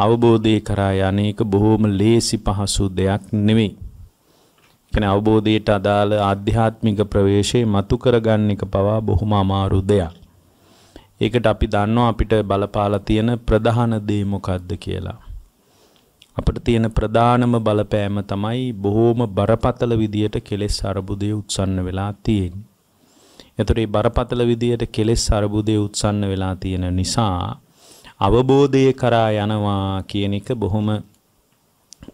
අවබෝධය කරා යන්නේක බොහොම ලේසි පහසු දෙයක් නෙවෙයි. කියන්නේ අවබෝධයට අදාළ ආධ්‍යාත්මික ප්‍රවේශය මතු කරගන්න එක පවා බොහොම අමාරු දෙයක්. ඒකට අපි දන්නවා අපිට බලපාලා තියෙන ප්‍රධාන දේ මොකක්ද කියලා. අපිට තියෙන ප්‍රධානම බලපෑම තමයි බොහොම බරපතල විදියට කෙලෙස් අරබුදේ උත්සන්න වෙලා තියෙන්නේ. එතකොට මේ බරපතල විදියට කෙලෙස් අරබුදේ උත්සන්න වෙලා තියෙන නිසා අවබෝධය කරා යනවා කියන එක බොහොම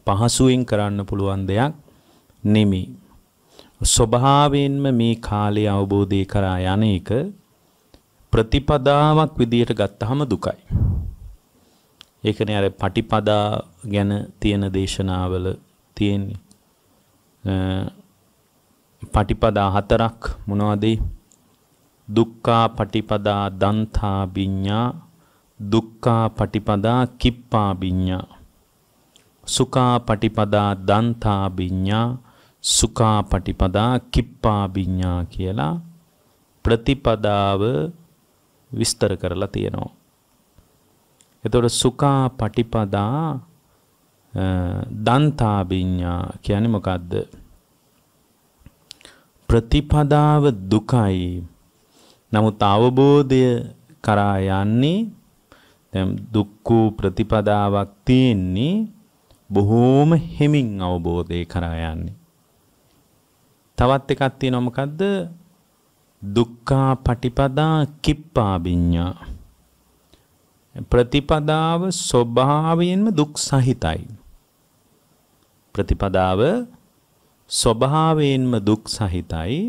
පහසුවෙන් කරන්න පුළුවන් දෙයක් නෙමෙයි. ස්වභාවයෙන්ම මේ කාලේ අවබෝධය කරා යන එක ප්‍රතිපදාවක් විදියට ගත්තහම දුකයි. ඒකනේ අර පටිපදා ගැන තියෙන දේශනාවල තියෙන්නේ. පටිපදා හතරක් මොනවද? දුක්ඛා පටිපදා දන්තා විඤ්ඤා දුක්ඛා පටිපදා කිප්පා විඤ්ඤා සුඛා පටිපදා දන්තා විඤ්ඤා සුඛා පටිපදා කිප්පා විඤ්ඤා කියලා ප්‍රතිපදාව විස්තර කරලා තියෙනවා. එතකොට සුඛා පටිපදා දන්තා විඤ්ඤා කියන්නේ මොකද්ද? ප්‍රතිපදාව දුකයි. නමුත් අවබෝධය කරා යන්නේ දුක්ඛ ප්‍රතිපදාවක් තියෙන්නේ බොහෝම හිමින් අවබෝධය කරා යන්නේ. තවත් එකක් තියෙනවා මොකද්ද? දුක්ඛා පටිපදා කිප්පා විඤ්ඤා. ප්‍රතිපදාව ස්වභාවයෙන්ම දුක් සහිතයි. ප්‍රතිපදාව ස්වභාවයෙන්ම දුක් සහිතයි.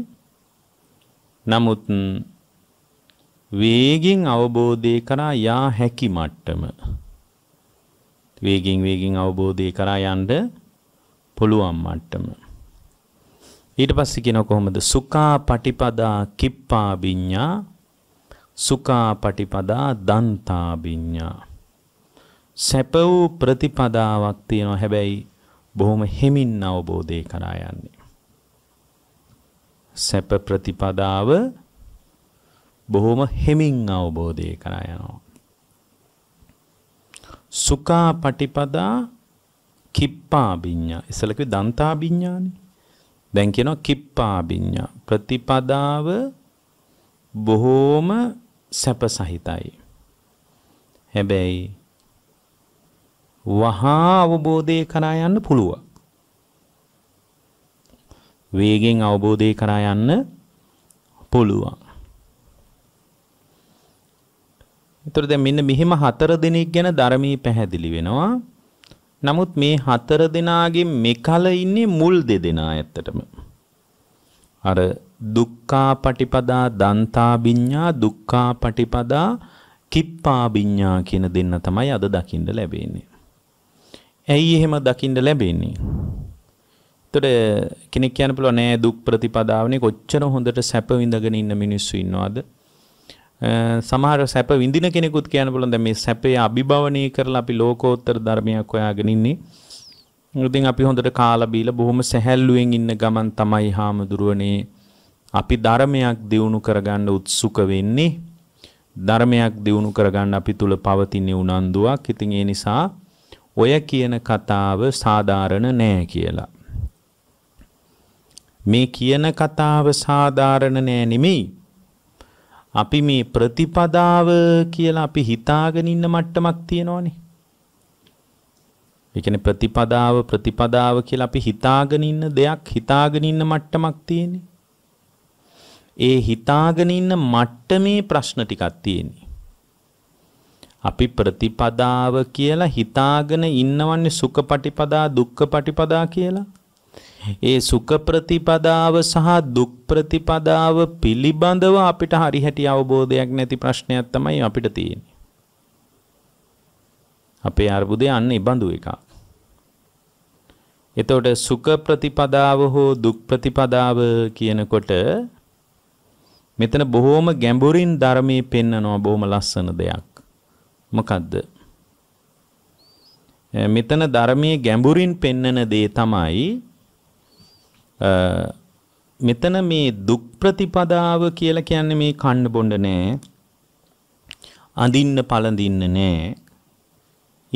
නමුත් වේගෙන් අවබෝධය කරා යා හැකි මට්ටම වේගෙන් වේගෙන් අවබෝධය කරා යන්න පුළුවන් මට්ටම ඊට පස්සේ කියන කොහොමද සුඛා පටිපදා කිප්පා විඤ්ඤා සුඛා පටිපදා දන්තා විඤ්ඤා සැප වූ ප්‍රතිපදාවක් තියෙනවා හැබැයි බොහොම හෙමින් අවබෝධය කරා යන්නේ සැප ප්‍රතිපදාව බොහොම හෙමින් අවබෝධය කරා යනවා. සුකා පටිපදා කිප්පා බිඤ්ඤා. ඉස්සල කිව්වේ දන්තා බිඤ්ඤානේ. දැන් කියනවා කිප්පා බිඤ්ඤා. ප්‍රතිපදාව බොහොම සැපසහිතයි. හැබැයි වහා අවබෝධය කරා යන්න පුළුවන්. වේගෙන් අවබෝධය කරා යන්න පුළුවන්. එතකොට දැන් මෙන්න මෙහෙම හතර දෙනෙක් ගැන ධර්මී පැහැදිලි වෙනවා. නමුත් මේ හතර දෙනාගේ මෙකල ඉන්නේ මුල් දෙදෙනා ඇත්තටම. අර දුක්ඛා පටිපදා දන්තා විඤ්ඤා දුක්ඛා පටිපදා කිප්පා විඤ්ඤා කියන දෙන්න තමයි අද දකින්න ලැබෙන්නේ. ඇයි එහෙම දකින්න ලැබෙන්නේ? එතකොට කෙනෙක් කියන්න පුළුවන් නෑ දුක් ප්‍රතිපදාවනේ කොච්චර හොඳට සැප විඳගෙන ඉන්න මිනිස්සු ඉන්නවද? සමහර සැප විඳින කෙනෙකුත් කියන්න පුළුවන් දැන් මේ සැපේ අභිභවනය කරලා අපි ලෝකෝත්තර ධර්මයක් හොයාගෙන ඉන්නේ. ඉතින් අපි හොඳට කාලා බීලා බොහොම සැහැල්ලුවෙන් ඉන්න ගමන් තමයි හාමුදුරුවනේ අපි ධර්මයක් දියුණු කරගන්න උත්සුක වෙන්නේ. ධර්මයක් දියුණු කරගන්න අපි තුල පවතින උනන්දුවක්. ඉතින් ඒ නිසා ඔය කියන කතාව සාධාරණ නෑ කියලා. මේ කියන කතාව සාධාරණ නෑ නෙමෙයි. අපි මේ ප්‍රතිපදාව කියලා අපි හිතාගෙන ඉන්න මට්ටමක් තියෙනවනේ. ඒ කියන්නේ ප්‍රතිපදාව ප්‍රතිපදාව කියලා අපි හිතාගෙන ඉන්න දෙයක් හිතාගෙන ඉන්න මට්ටමක් තියෙන්නේ. ඒ හිතාගෙන ඉන්න මට්ටමේ ප්‍රශ්න ටිකක් තියෙන්නේ. අපි ප්‍රතිපදාව කියලා හිතාගෙන ඉන්නවන්නේ සුඛපටිපදා දුක්ඛපටිපදා කියලා. ඒ සුඛ ප්‍රතිපදාව සහ දුක් ප්‍රතිපදාව පිළිබඳව අපිට හරිහැටි අවබෝධයක් නැති ප්‍රශ්නයක් තමයි අපිට තියෙන්නේ. අපේ අර්බුදය අන්න ඉබඳු එකක්. එතකොට සුඛ ප්‍රතිපදාව හෝ දුක් ප්‍රතිපදාව කියනකොට මෙතන බොහොම ගැඹුරින් ධර්මයේ පෙන්නනවා බොහොම ලස්සන දෙයක්. මොකද්ද? මෙතන ධර්මයේ ගැඹුරින් පෙන්නන දේ තමයි මෙතන මේ දුක් ප්‍රතිපදාව කියලා කියන්නේ මේ කන්න බොන්න නෑ. අඳින්න පළඳින්න නෑ.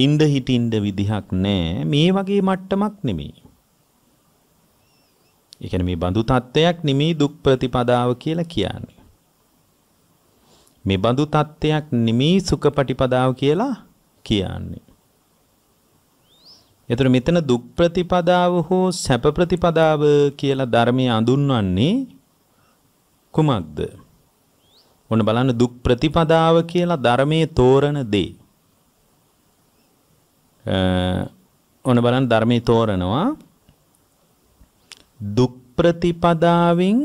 ඉඳ හිටින්න විදිහක් නෑ. මේ වගේ මට්ටමක් නෙමෙයි. ඒ කියන්නේ මේ බඳු තත්ත්වයක් නෙමෙයි දුක් ප්‍රතිපදාව කියලා කියන්නේ. මේ බඳු තත්ත්වයක් නෙමෙයි සුඛ ප්‍රතිපදාව කියලා කියන්නේ. එතකොට මෙතන දුක් ප්‍රතිපදාව හෝ සැප ප්‍රතිපදාව කියලා ධර්මයේ අඳුන්වන්නේ කුමක්ද? ඔන්න බලන්න දුක් ප්‍රතිපදාව කියලා ධර්මයේ තෝරන දේ. ඔන්න බලන්න ධර්මයේ තෝරනවා දුක් ප්‍රතිපදාවෙන්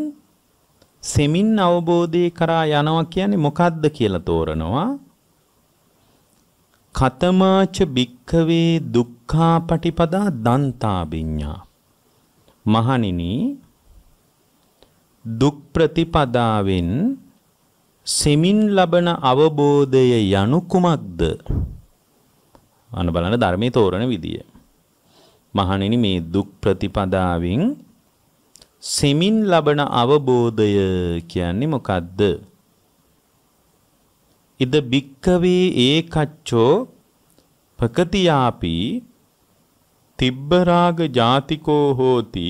සෙමින් අවබෝධය කරා යනවා කියන්නේ මොකද්ද කියලා තෝරනවා කතමාච භික්ඛවේ දුක්ඛා පටිපදා දන්තාබිඤ්ඤා මහණෙනි දුක් ප්‍රතිපදාවෙන් සෙමින් ලබන අවබෝධය යනු කුමක්ද? අන බලන්න ධර්මයේ තෝරන විදිය. මහණෙනි මේ දුක් ප්‍රතිපදාවෙන් සෙමින් ලබන අවබෝධය කියන්නේ මොකද්ද? ඉද බික්කවේ ඒකච්චෝ පකතියාපි තිබ්බරාග ජාතිකෝ හෝති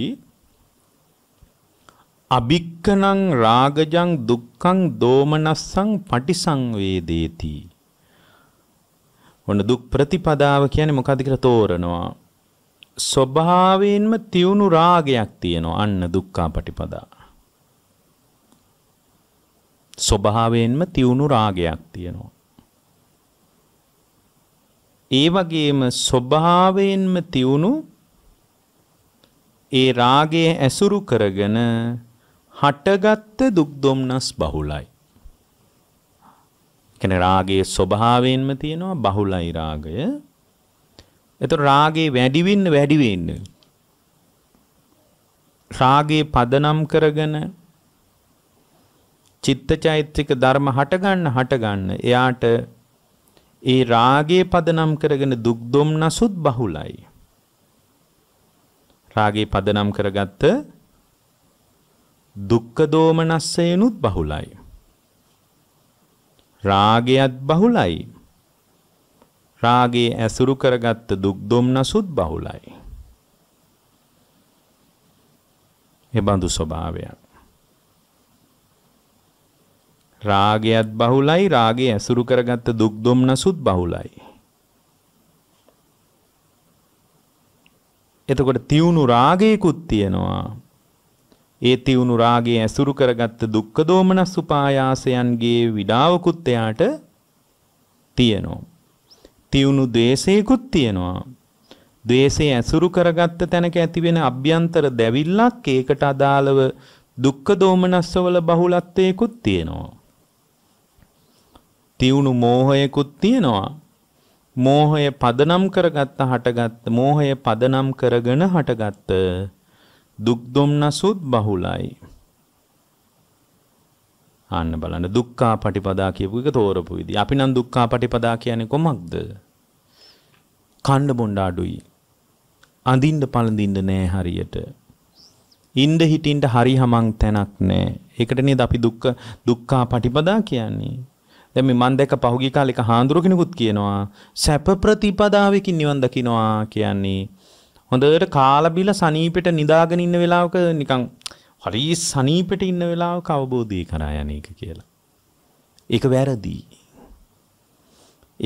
අබික්කනං රාගජං දුක්ඛං දෝමනස්සං පටිසංවේදේති ඔන්න දුක් ප්‍රතිපදාව කියන්නේ මොකද්ද කියලා තෝරනවා ස්වභාවයෙන්ම තියුණු රාගයක් තියෙනවා අන්න දුක්ඛා පටිපදා ස්වභාවයෙන්ම තියුණු රාගයක් තියෙනවා. ඒ වගේම ස්වභාවයෙන්ම තියුණු ඒ රාගයේ ඇසුරු කරගෙන හටගත් දුක් දුම්නස් බහුලයි. කියන්නේ රාගයේ ස්වභාවයෙන්ම තියෙනවා බහුලයි රාගය. එතකොට රාගේ වැඩි වෙන්න වැඩි වෙන්න රාගේ පදනම් කරගෙන චිත්තචෛත්‍යික ධර්ම හටගන්න හටගන්න එයාට ඒ රාගයේ පදනම් කරගෙන දුක් දුම්නසුත් බහුලයි. රාගයේ පදනම් කරගත්ත දුක්ඛ දෝමනස්සයනුත් බහුලයි. රාගයත් බහුලයි. රාගයේ ඇසුරු කරගත්ත දුක් දුම්නසුත් බහුලයි. ඒ බඳු ස්වභාවයක්. රාගයත් බහුලයි රාගේ ඇසුරු කරගත්ත දුක් දුම්නසුත් බහුලයි. එතකොට තියුණු රාගයකුත් තියෙනවා. ඒ තියුණු රාගේ ඇසුරු කරගත්ත දුක්ඛ දෝමනස් උපායාසයන්ගේ විඩාවකුත් එයාට තියෙනවා. තියුණු ද්වේෂයකුත් තියෙනවා. ද්වේෂය ඇසුරු කරගත්ත තැනක ඇතිවෙන අභ්‍යන්තර දැවිල්ලක් ඒකට අදාළව දුක්ඛ දෝමනස්සවල බහුලත්වයකුත් තියෙනවා. තියුණු මෝහයකුත් තියෙනවා. මෝහය පදනම් කරගත්ත හටගත් මෝහය පදනම් කරගෙන හටගත්ත දුක් දුම්නසුත් බහුලයි. අන්න බලන්න දුක්ඛා පටිපදා කියපු එක තෝරපු විදිහ. අපි නම් දුක්ඛා පටිපදා කියන්නේ කොමක්ද? කන්න බොන්න අඩුයි. අඳින්න පළඳින්න නෑ හරියට. ඉන්න හිටින්න හරි හමන් තැනක් නෑ. ඒකට නේද අපි දුක්ඛ දුක්ඛා පටිපදා කියන්නේ. දැන් මේ මන් දැක්ක පහුගිය කාලේ එක හාඳුර කෙනෙකුත් කියනවා සැප ප්‍රතිපදාවකින් නිවන් දකින්නවා කියන්නේ හොඳට කාලා බිලා සනීපෙට නිදාගෙන ඉන්න වෙලාවක නිකන් හරි සනීපෙට ඉන්න වෙලාවක අවබෝධය කරා යන එක කියලා. ඒක වැරදි.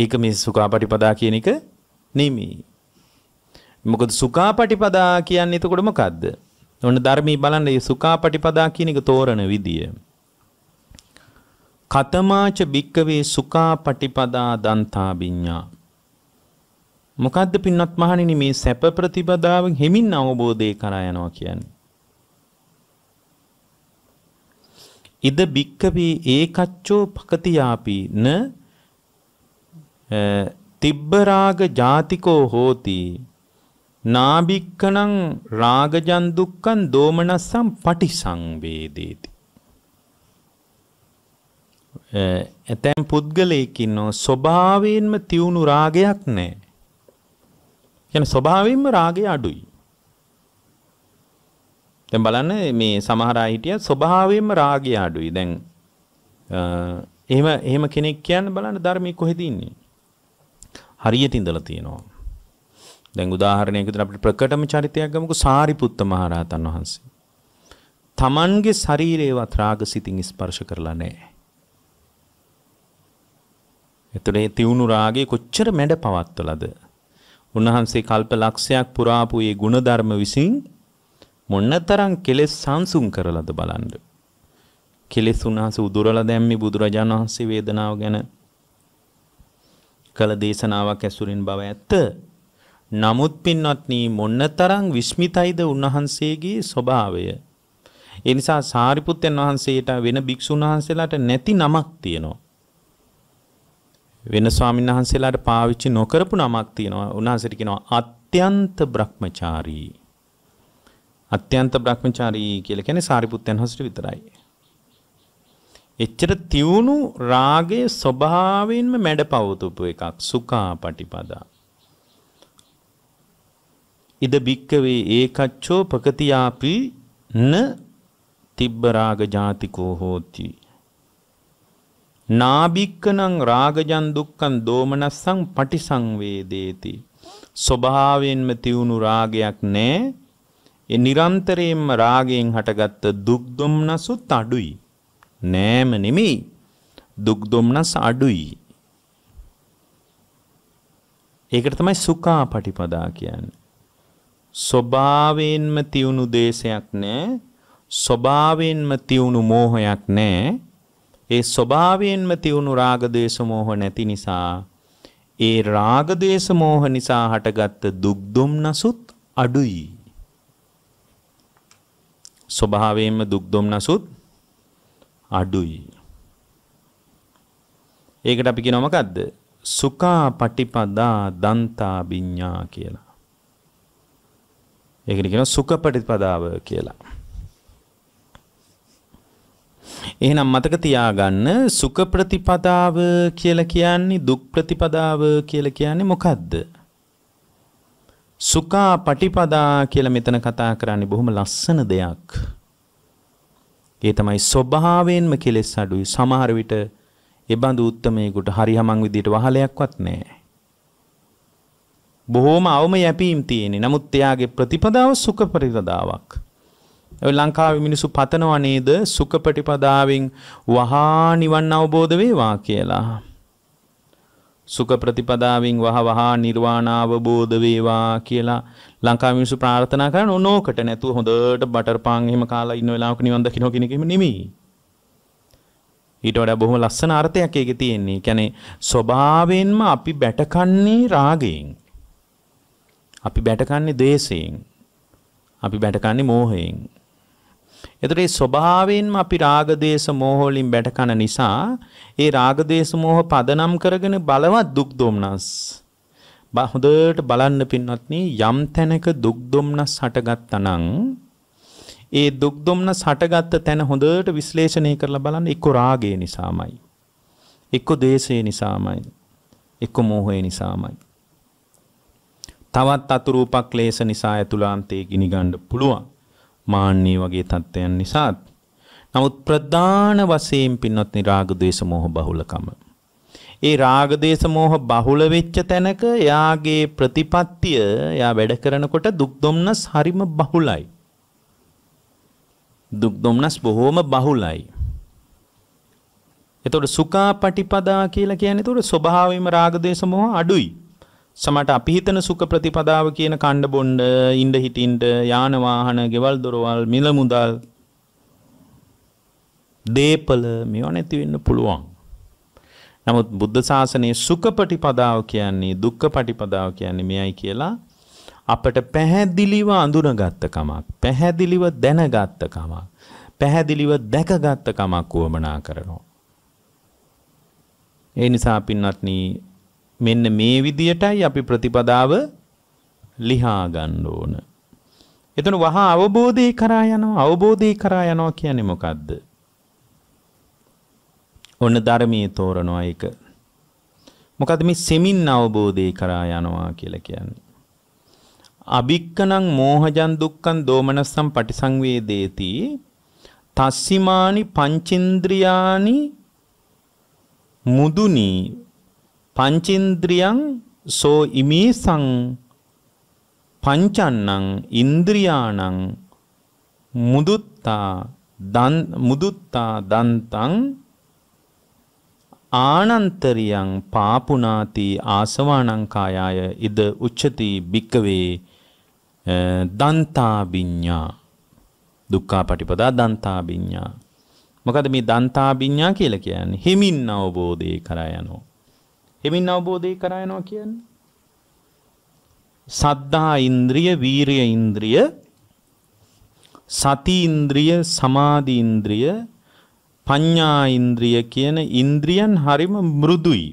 ඒක මේ සුඛාපටිපදා කියන එක නෙමෙයි. මොකද සුඛාපටිපදා කියන්නේ එතකොට මොකද්ද? ඔන්න ධර්මී බලන්න මේ සුඛාපටිපදා කියන එක තෝරන විදිය. කතමාච භික්කවේ සුකා පටිපදා දන්තා විඤ්ඤා මොකද්ද පින්වත් මහණෙනි මේ සැප ප්‍රතිපදාවෙන් හිමින් අවබෝධය කරා යනවා කියන්නේ ඉද භික්කවේ ඒකච්චෝ පකතියාපි න තිබ්බ රාග ජාතිකෝ හෝති නාභික්කණං රාගජන් දුක්ඛං දෝමනස්සම් පටිසංවේදේති ඇතැම් පුද්ගලයෙක් ඉන්නෝ ස්වභාවයෙන්ම තියුණු රාගයක් නැහැ. කියන්නේ ස්වභාවයෙන්ම රාගය අඩුයි. දැන් බලන්න මේ සමහර අය හිටිය ස්වභාවයෙන්ම රාගය අඩුයි. දැන් එහෙම එහෙම කෙනෙක් කියන්න බලන්න ධර්මයේ කොහෙද ඉන්නේ? හරියට ඉඳලා තියෙනවා. දැන් උදාහරණයක් විදිහට අපිට ප්‍රකටම චරිතයක් ගමුකෝ සාරිපුත්ත මහරහතන් වහන්සේ. තමන්ගේ ශරීරේවත් රාගසිතින් ස්පර්ශ කරලා නැහැ. එතකොට මේ තියුණු රාගය කොච්චර මැඩ පවත්වලද? උන්වහන්සේ කල්ප ලක්ෂයක් පුරාපු මේ ಗುಣධර්ම විසින් මොන්නතරම් කෙලෙස් සංසුන් කරලද බලන්න. කෙලෙස් උන්වහන්සේ උදුරලා දැම්මි බුදුරජාණන් වහන්සේ වේදනාව ගැන කළ දේශනාවක් ඇසුරින් බව ඇත්ත. නමුත් පින්වත්නි මොන්නතරම් විස්මිතයිද උන්වහන්සේගේ ස්වභාවය. ඒ නිසා සාරිපුත්තයන් වහන්සේට වෙන භික්ෂුන් වහන්සේලාට නැති නමක් තියෙනවා. වෙන ස්වාමීන් වහන්සේලාට පාවිච්චි නොකරපු නමක් තියෙනවා. උන්වහන්සේට කියනවා අත්‍යන්ත බ්‍රහ්මචාරී. අත්‍යන්ත බ්‍රහ්මචාරී කියලා කියන්නේ සාරිපුත්තයන් වහන්සේට විතරයි. එච්චර තියුණු රාගයේ ස්වභාවයෙන්ම මැඩපවතුපු එකක් සුඛාපටිපදා. ඉද බික්කවේ ඒකච්ඡෝ පකතියාපි න තිබ්බ රාග ජාතිකෝ හෝති නාබික්කනං රාගජන් දුක්ඛං දෝමනස්සං පටිසංවේදේති. ස්වභාවයෙන්ම තියුණු රාගයක් නැහැ. ඒ නිරන්තරයෙන්ම රාගයෙන් හටගත්ත දුක් දුම්නසුත් අඩුයි. නෑම නෙමෙයි. දුක් දුම්නස් අඩුයි. ඒකට තමයි සුඛා පටිපදා කියන්නේ. ස්වභාවයෙන්ම තියුණු දේශයක් නෑ. ස්වභාවයෙන්ම තියුණු මෝහයක් නෑ. ඒ ස්වභාවයෙන්ම තියුණු රාග ద్వේස මෝහ නැති නිසා ඒ රාග ద్వේස මෝහ නිසා හටගත් දුක් දුම්නසුත් අඩුයි. ස්වභාවයෙන්ම දුක් දුම්නසුත් අඩුයි. ඒකට අපි කියනවා මොකද්ද? සුඛා පටිපදා දන්තා විඤ්ඤා කියලා. ඒකට කියනවා සුඛ පටිපදාව කියලා. එහෙනම් මතක තියාගන්න සුඛ ප්‍රතිපදාව කියලා කියන්නේ දුක් ප්‍රතිපදාව කියලා කියන්නේ මොකද්ද? සුඛා පටිපදා කියලා මෙතන කතා කරන්නේ බොහොම ලස්සන දෙයක්. ඒ තමයි ස්වභාවයෙන්ම කෙලෙස් අඩුයි. සමහර විට එබඳු උත්මයෙකුට හරි හමන් විදියට වහලයක්වත් නැහැ. බොහෝම අවම යැපීම් තියෙන්නේ. නමුත් එයාගේ ප්‍රතිපදාව සුඛ ප්‍රතිපදාවක්. ඔය ලංකාවේ මිනිස්සු පතනවා නේද සුඛපටිපදාවෙන් වහා නිවන් අවබෝධ වේවා කියලා. සුඛ ප්‍රතිපදාවෙන් වහ වහා නිර්වාණ අවබෝධ වේවා කියලා ලංකාවේ මිනිස්සු ප්‍රාර්ථනා කරන ඕනෝකට නැතුව හොඳට බටර් පාන් එහෙම කාලා ඉන්න වෙලාවක නිවන් දකින්න කෙනෙක් එහෙම නෙමෙයි. ඊට වඩා බොහොම ලස්සන අර්ථයක් ඒකේ තියෙන්නේ. කියන්නේ ස්වභාවයෙන්ම අපි බැටකන්නේ රාගයෙන්. අපි බැටකන්නේ ද්වේෂයෙන්. අපි බැටකන්නේ මෝහයෙන්. එතකොට ඒ ස්වභාවයෙන්ම අපි රාග දේශ මොහ වලින් බැට කන නිසා ඒ රාග දේශ මොහ පදනම් කරගෙන බලවත් දුක් දුම්නස් හොඳට බලන්න පින්වත්නි යම් තැනක දුක් දුම්නස් හටගත්තනම් ඒ දුක් දුම්නස් හටගත්ත තැන හොඳට විශ්ලේෂණය කරලා බලන්න එක්ක රාගය නිසාමයි එක්ක දේශය නිසාමයි එක්ක මෝහය නිසාමයි තවත් අතුරු උපක්ලේශ නිසා ඇතුළාන්තයේ ගිනිගන්න පුළුවන් මාන්නේ වගේ தත්ත්වයන් නිසාත් නමුත් ප්‍රධාන වශයෙන් පින්වත් නිරාග ද්වේෂ මෝහ බහුලකම ඒ රාග දේශ මොහ බහුල වෙච්ච තැනක එයාගේ ප්‍රතිපත්තිය එයා වැඩ කරනකොට දුක් දුම්නස් හරිම බහුලයි. දුක් දුම්නස් බොහෝම බහුලයි. එතකොට සුඛාපටිපදා කියලා කියන්නේ එතකොට ස්වභාවයෙන්ම රාග දේශ මොහ අඩුයි. සමට අපි හිතන සුඛ ප්‍රතිපදාව කියන කණ්ඩ බොණ්ඩ ඉඳ හිටින්ට යාන වාහන ගෙවල් දොරවල් මිල මුදල් දීපල මේවා නැති වෙන්න පුළුවන්. නමුත් බුද්ධ ශාසනයේ සුඛ ප්‍රතිපදාව කියන්නේ දුක්ඛ ප්‍රතිපදාව කියන්නේ මෙයයි කියලා අපට පැහැදිලිව අඳුනගත්ත කමක්, පැහැදිලිව දැනගත්ත කමක්, පැහැදිලිව දැකගත්ත කමක් වමනා කරනවා. ඒ නිසා පින්වත්නි මෙන්න මේ විදියටයි අපි ප්‍රතිපදාව ලිහා ගන්න ඕන. එතන වහා අවබෝධය කරා යනවා අවබෝධය කරා යනවා කියන්නේ මොකද්ද? ඔන්න ධර්මයේ තෝරනවා ඒක. මොකද මේ සෙමින් අවබෝධය කරා යනවා කියලා කියන්නේ. අභික්කනං මෝහජන් දුක්ඛං දෝමනස්සම් පටිසංවේදේති තස්සිමානි පංචේන්ද්‍රයානි මුදුනි පංචින්ද්‍රියං සෝ ඉමේසං පංචන්නං ඉන්ද්‍රියාණං මුදුත්තා දන් මුදුත්තා දන්තං ආනන්තරියං පාපුනාති ආසවාණං කායාය ඉද උච්චති බික්කවේ දන්තාබිඤ්ඤා දුක්ඛාපටිපදා දන්තාබිඤ්ඤා මොකද මේ දන්තාබිඤ්ඤා කියලා කියන්නේ හිමින් අවබෝධය කරා යනවා හෙමින් අවබෝධය කරා යනවා කියන්නේ. සද්ධා ඉන්ද්‍රිය, වීරිය ඉන්ද්‍රිය, සති ඉන්ද්‍රිය, සමාධි ඉන්ද්‍රිය, පඤ්ඤා ඉන්ද්‍රිය කියන ඉන්ද්‍රියන් හරිම මෘදුයි.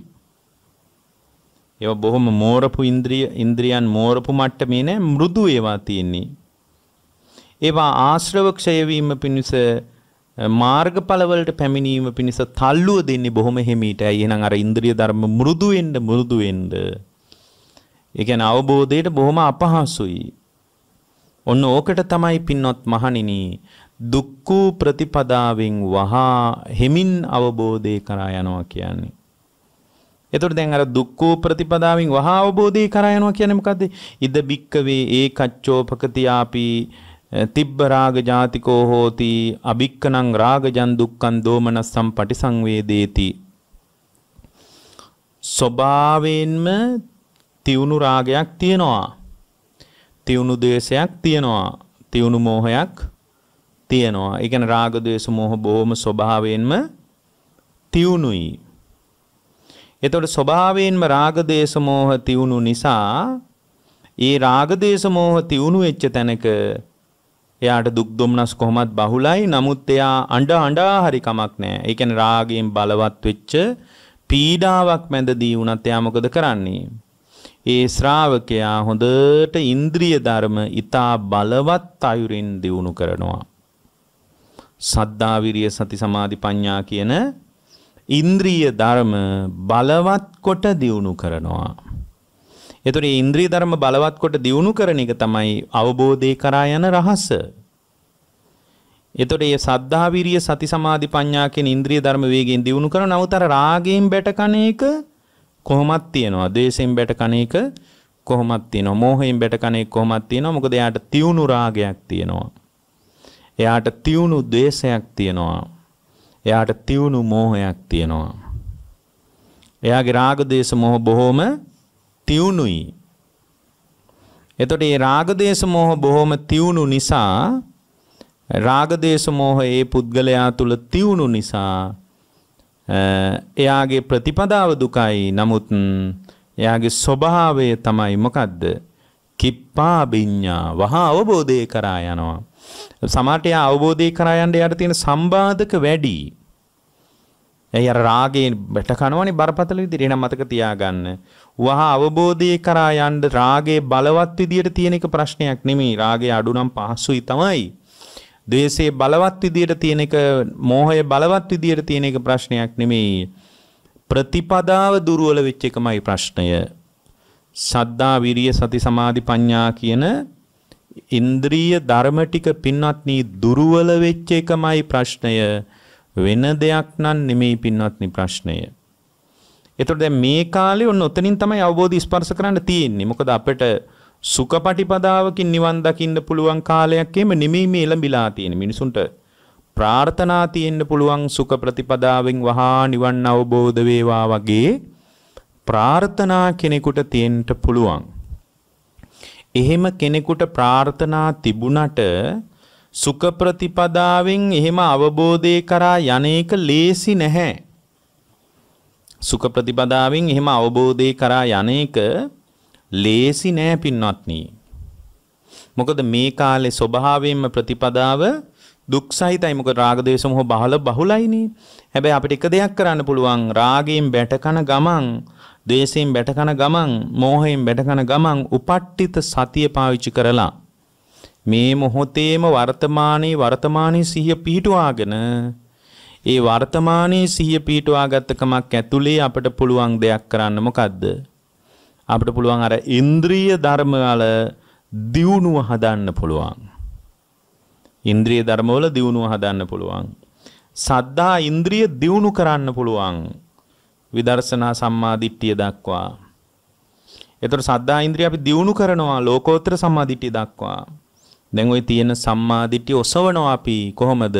ඒවා බොහොම මෝරපු ඉන්ද්‍රිය ඉන්ද්‍රියන් මෝරපු මට්ටමේ නෑ මෘදු ඒවා තියෙන්නේ. ඒවා ආශ්‍රව ක්ෂය වීම පිණිස මාර්ගඵලවලට පැමිණීම පිණිස තල්ලුව දෙන්නේ බොහොම හිමීට. ඇයි එහෙනම් අර ඉන්ද්‍රිය ධර්ම මෘදු වෙන්න මෘදු වෙන්න. ඒ කියන්නේ අවබෝධයට බොහොම අපහසුයි. ඔන්න ඕකට තමයි පින්නොත් මහණෙනි දුක්ඛ ප්‍රතිපදාවෙන් වහා හෙමින් අවබෝධය කරා යනවා කියන්නේ. එතකොට දැන් අර දුක්ඛ ප්‍රතිපදාවෙන් වහා අවබෝධය කරා යනවා කියන්නේ මොකද්ද? ඉද බික්කවේ ඒකච්චෝපකති ආපි තිබ්බ රාග ජාතිකෝ හෝති අබික්කනං රාගජන් දුක්ඛං දෝමනස්සම් පටිසංවේදේති ස්වභාවයෙන්ම තියුණු රාගයක් තියෙනවා තියුණු ද්වේෂයක් තියෙනවා තියුණු මෝහයක් තියෙනවා ඒ කියන්නේ රාග ද්වේෂ මෝහ බොහොම ස්වභාවයෙන්ම තියුණුයි එතකොට ස්වභාවයෙන්ම රාග දේශ මෝහ තියුණු නිසා ඒ රාග දේශ මෝහ තියුණු වෙච්ච තැනක එයාට දුක් දුම්නස් කොහොමත් බහුලයි. නමුත් එයා අඬ අඬා හරි කමක් නැහැ. ඒ කියන්නේ රාගයෙන් බලවත් වෙච්ච පීඩාවක් මැදදී වුණත් එයා මොකද කරන්නේ? ඒ ශ්‍රාවකයා හොඳට ඉන්ද්‍රිය ධර්ම ඊතා බලවත් අයුරින් දියුණු කරනවා. සද්දා විරිය සති සමාධි ප්‍රඥා කියන ඉන්ද්‍රිය ධර්ම බලවත් කොට දියුණු කරනවා. එතකොට ඉන්ද්‍රිය ධර්ම බලවත් කොට දියුණු කරන එක තමයි අවබෝධය කරා යන රහස. එතකොට මේ සද්ධා විරිය සති සමාධි ප්‍රඥා කියන ඉන්ද්‍රිය ධර්ම වේගයෙන් දියුණු කරන නවතර රාගයෙන් බැට කණ එක කොහොමත් තියෙනවා. ද්වේෂයෙන් බැට කණ එක කොහොමත් තියෙනවා. මෝහයෙන් බැට කණ එක කොහොමත් තියෙනවා. මොකද එයාට තියුණු රාගයක් තියෙනවා. එයාට තියුණු ද්වේෂයක් තියෙනවා. එයාට තියුණු මෝහයක් තියෙනවා. එයාගේ රාග ද්වේෂ මොහ බොහොම තියුණුයි. එතකොට මේ රාග දේශ මොහ බොහොම තියුණු නිසා රාග දේශ මොහ ඒ පුද්ගලයා තුල තියුණු නිසා එයාගේ ප්‍රතිපදාව දුකයි. නමුත් එයාගේ ස්වභාවය තමයි මොකද්ද? කිප්පා විඤ්ඤා වහා අවබෝධය කරා යනවා. සමහරට එයා අවබෝධය කරා යන්න එයාට තියෙන සම්බාධක වැඩි. ඇයි අර රාගයෙන් බැට කනවනේ බරපතල විදිහට එහෙනම් මතක තියාගන්න. වහා අවබෝධය කරා යන්න රාගේ බලවත් විදියට තියෙන එක ප්‍රශ්නයක් නෙමෙයි. රාගේ අඩු නම් පහසුයි තමයි. ද්වේෂයේ බලවත් විදියට තියෙන එක මෝහය බලවත් විදියට තියෙන එක ප්‍රශ්නයක් නෙමෙයි. ප්‍රතිපදාව දුර්වල වෙච්ච එකමයි ප්‍රශ්නය. සද්දා විරිය සති සමාධි ප්‍රඥා කියන ඉන්ද්‍රිය ධර්ම ටික පින්වත්නි දුර්වල වෙච්ච එකමයි ප්‍රශ්නය. වෙන දෙයක් නම් නෙමෙයි පින්වත්නි ප්‍රශ්නය. එතකොට දැන් මේ කාලේ ඔන්න ඔතනින් තමයි අවබෝධය ස්පර්ශ කරන්න තියෙන්නේ. මොකද අපිට සුඛපටිපදාවකින් නිවන් දකින්න පුළුවන් කාලයක් එම නෙමෙයි මේ ළඹිලා තියෙන මිනිසුන්ට ප්‍රාර්ථනා තියෙන්න පුළුවන් සුඛ ප්‍රතිපදාවෙන් වහා නිවන් අවබෝධ වේවා වගේ ප්‍රාර්ථනා කෙනෙකුට තියෙන්න පුළුවන්. එහෙම කෙනෙකුට ප්‍රාර්ථනා තිබුණට සුඛ ප්‍රතිපදාවෙන් එහෙම අවබෝධය කරා යන්නේක ලේසි නැහැ. සුඛ ප්‍රතිපදාවෙන් එහෙම අවබෝධය කරා යන එක ලේසි නෑ පින්වත්නි. මොකද මේ කාලේ ස්වභාවයෙන්ම ප්‍රතිපදාව දුක් සහිතයි මොකද රාග දේශ මොහ බහල බහුලයිනේ. හැබැයි අපිට එක දෙයක් කරන්න පුළුවන් රාගයෙන් බැටකන ගමන්, ද්වේෂයෙන් බැටකන ගමන්, මෝහයෙන් බැටකන ගමන් උපට්ඨිත සතිය පාවිච්චි කරලා මේ මොහොතේම වර්තමානයේ වර්තමානයේ සිහිය පිහිටුවාගෙන ඒ වර්තමානයේ සිහිය පීටවාගත්තකමක් ඇතුලේ අපිට පුළුවන් දෙයක් කරන්න මොකද්ද? අපිට පුළුවන් අර ඉන්ද්‍රිය ධර්ම වල දියුණුව හදන්න පුළුවන්. ඉන්ද්‍රිය ධර්ම වල දියුණුව හදන්න පුළුවන්. සද්දා ඉන්ද්‍රිය දියුණු කරන්න පුළුවන්. විදර්ශනා සම්මාදිට්ඨිය දක්වා. එතකොට සද්දා ඉන්ද්‍රිය අපි දියුණු කරනවා ලෝකෝත්තර සම්මාදිට්ඨිය දක්වා. දැන් ওই තියෙන සම්මාදිට්ඨිය ඔසවනවා අපි කොහොමද?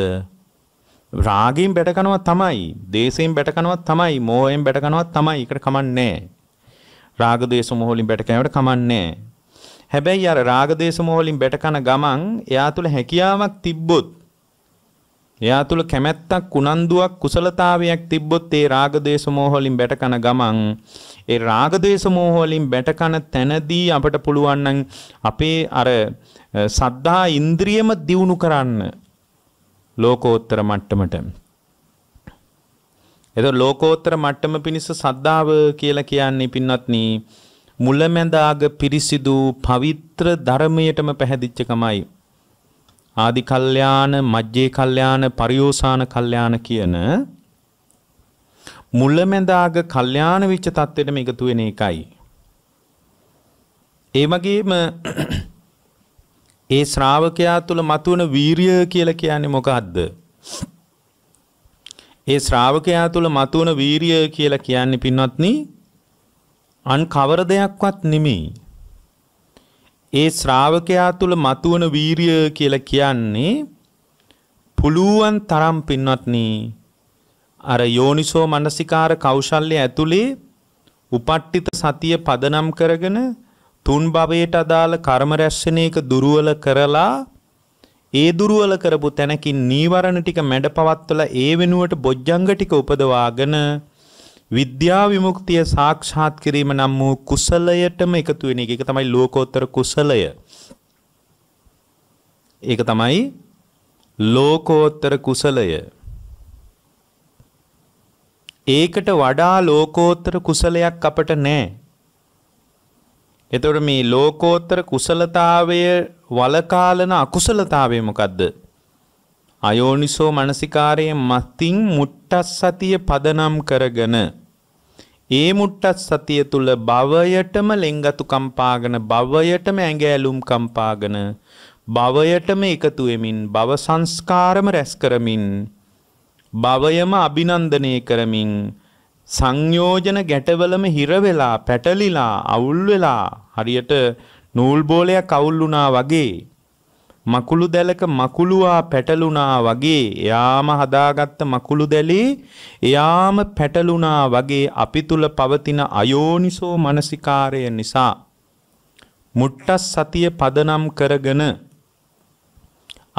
රාගයෙන් බැටකනවා තමයි, දේශයෙන් බැටකනවා තමයි, මෝහයෙන් බැටකනවා තමයි. ඒකට කමන්නේ රාග දේශ මොහ වලින් බැටකනවට කමන්නේ හැබැයි අර රාග දේශ මොහ වලින් බැටකන ගමන් එයා තුල හැකියාවක් තිබ්බොත් එයා තුල කැමැත්තක් කුණන්දුවක් කුසලතාවයක් තිබ්බොත් ඒ රාග දේශ මොහ වලින් බැටකන ගමන් ඒ රාග දේශ මොහ වලින් බැටකන තැනදී අපට පුළුවන් නම් අපේ අර සද්ධා ඉන්ද්‍රියම දියුණු කරන්න ලෝකෝත්තර මට්ටමට. එතකොට ලෝකෝත්තර මට්ටම පිණිස සද්ධාව කියලා කියන්නේ පින්වත්නි මුලැමැදාග පිරිසිදු පවිත්‍ර ධර්මයටම පැහැදිච්ච කමයි. ආදි කල්යාණ, මජ්ජේ කල්යාණ, පරියෝසాన කල්යාණ කියන මුලැමැදාග කල්යාණ විච්ච தත්වෙටම එකතු වෙන එකයි. ඒ වගේම ඒ ශ්‍රාවකයා තුළ මතුවන වීරිය කියලා කියන්නේ මොකක්ද? ඒ ශ්‍රාවකයා තුළ මතුවන වීරිය කියලා කියන්නේ පින්වත්නි අන් කවර දෙයක්වත් නෙමෙයි. ඒ ශ්‍රාවකයා තුළ මතුවන වීරිය කියලා කියන්නේ පුළුවන් තරම් පින්වත්නි අර යෝනිසෝ මනසිකාර කෞශල්‍ය ඇතුලේ උපට්ඨිත සතිය පදනම් කරගෙන තුන් භවයට අදාළ කර්ම රැස්සෙන එක දුර්වල කරලා ඒ දුර්වල කරපු තැනකින් නීවරණ ටික මැඩ පවත්වලා ඒ වෙනුවට බොජ්ජංග ටික උපදවාගෙන විද්‍යා විමුක්තිය සාක්ෂාත් කිරීම නම් වූ කුසලයටම එකතු වෙන එක. ඒක තමයි ලෝකෝත්තර කුසලය. ඒක තමයි ලෝකෝත්තර කුසලය. ඒකට වඩා ලෝකෝත්තර කුසලයක් අපට නැහැ. එතකොට මේ ලෝකෝත්තර කුසලතාවය වලකාලන අකුසලතාවය මොකද්ද? අයෝනිසෝ මනසිකාරයේ මතින් මුට්ටස්සතිය පදනම් කරගෙන ඒ මුට්ටස්සතිය තුල භවයටම ලෙන්ගතු කම්පාගෙන භවයටම ඇඟ ඇලුම් කම්පාගෙන භවයටම එකතු වෙමින් භව සංස්කාරම රැස් කරමින් භවයම අභිනන්දනය කරමින් සංයෝජන ගැටවලම හිර වෙලා පැටලිලා අවුල් වෙලා හරියට නූල් බෝලයක් අවුල් වුණා වගේ මකුළු දැලක මකුළුවා පැටලුණා වගේ එයාම හදාගත්ත මකුළු දැලේ එයාම පැටලුණා වගේ අපි තුල පවතින අයෝනිසෝ මනසිකාරය නිසා මුට්ටස් සතිය පදනම් කරගෙන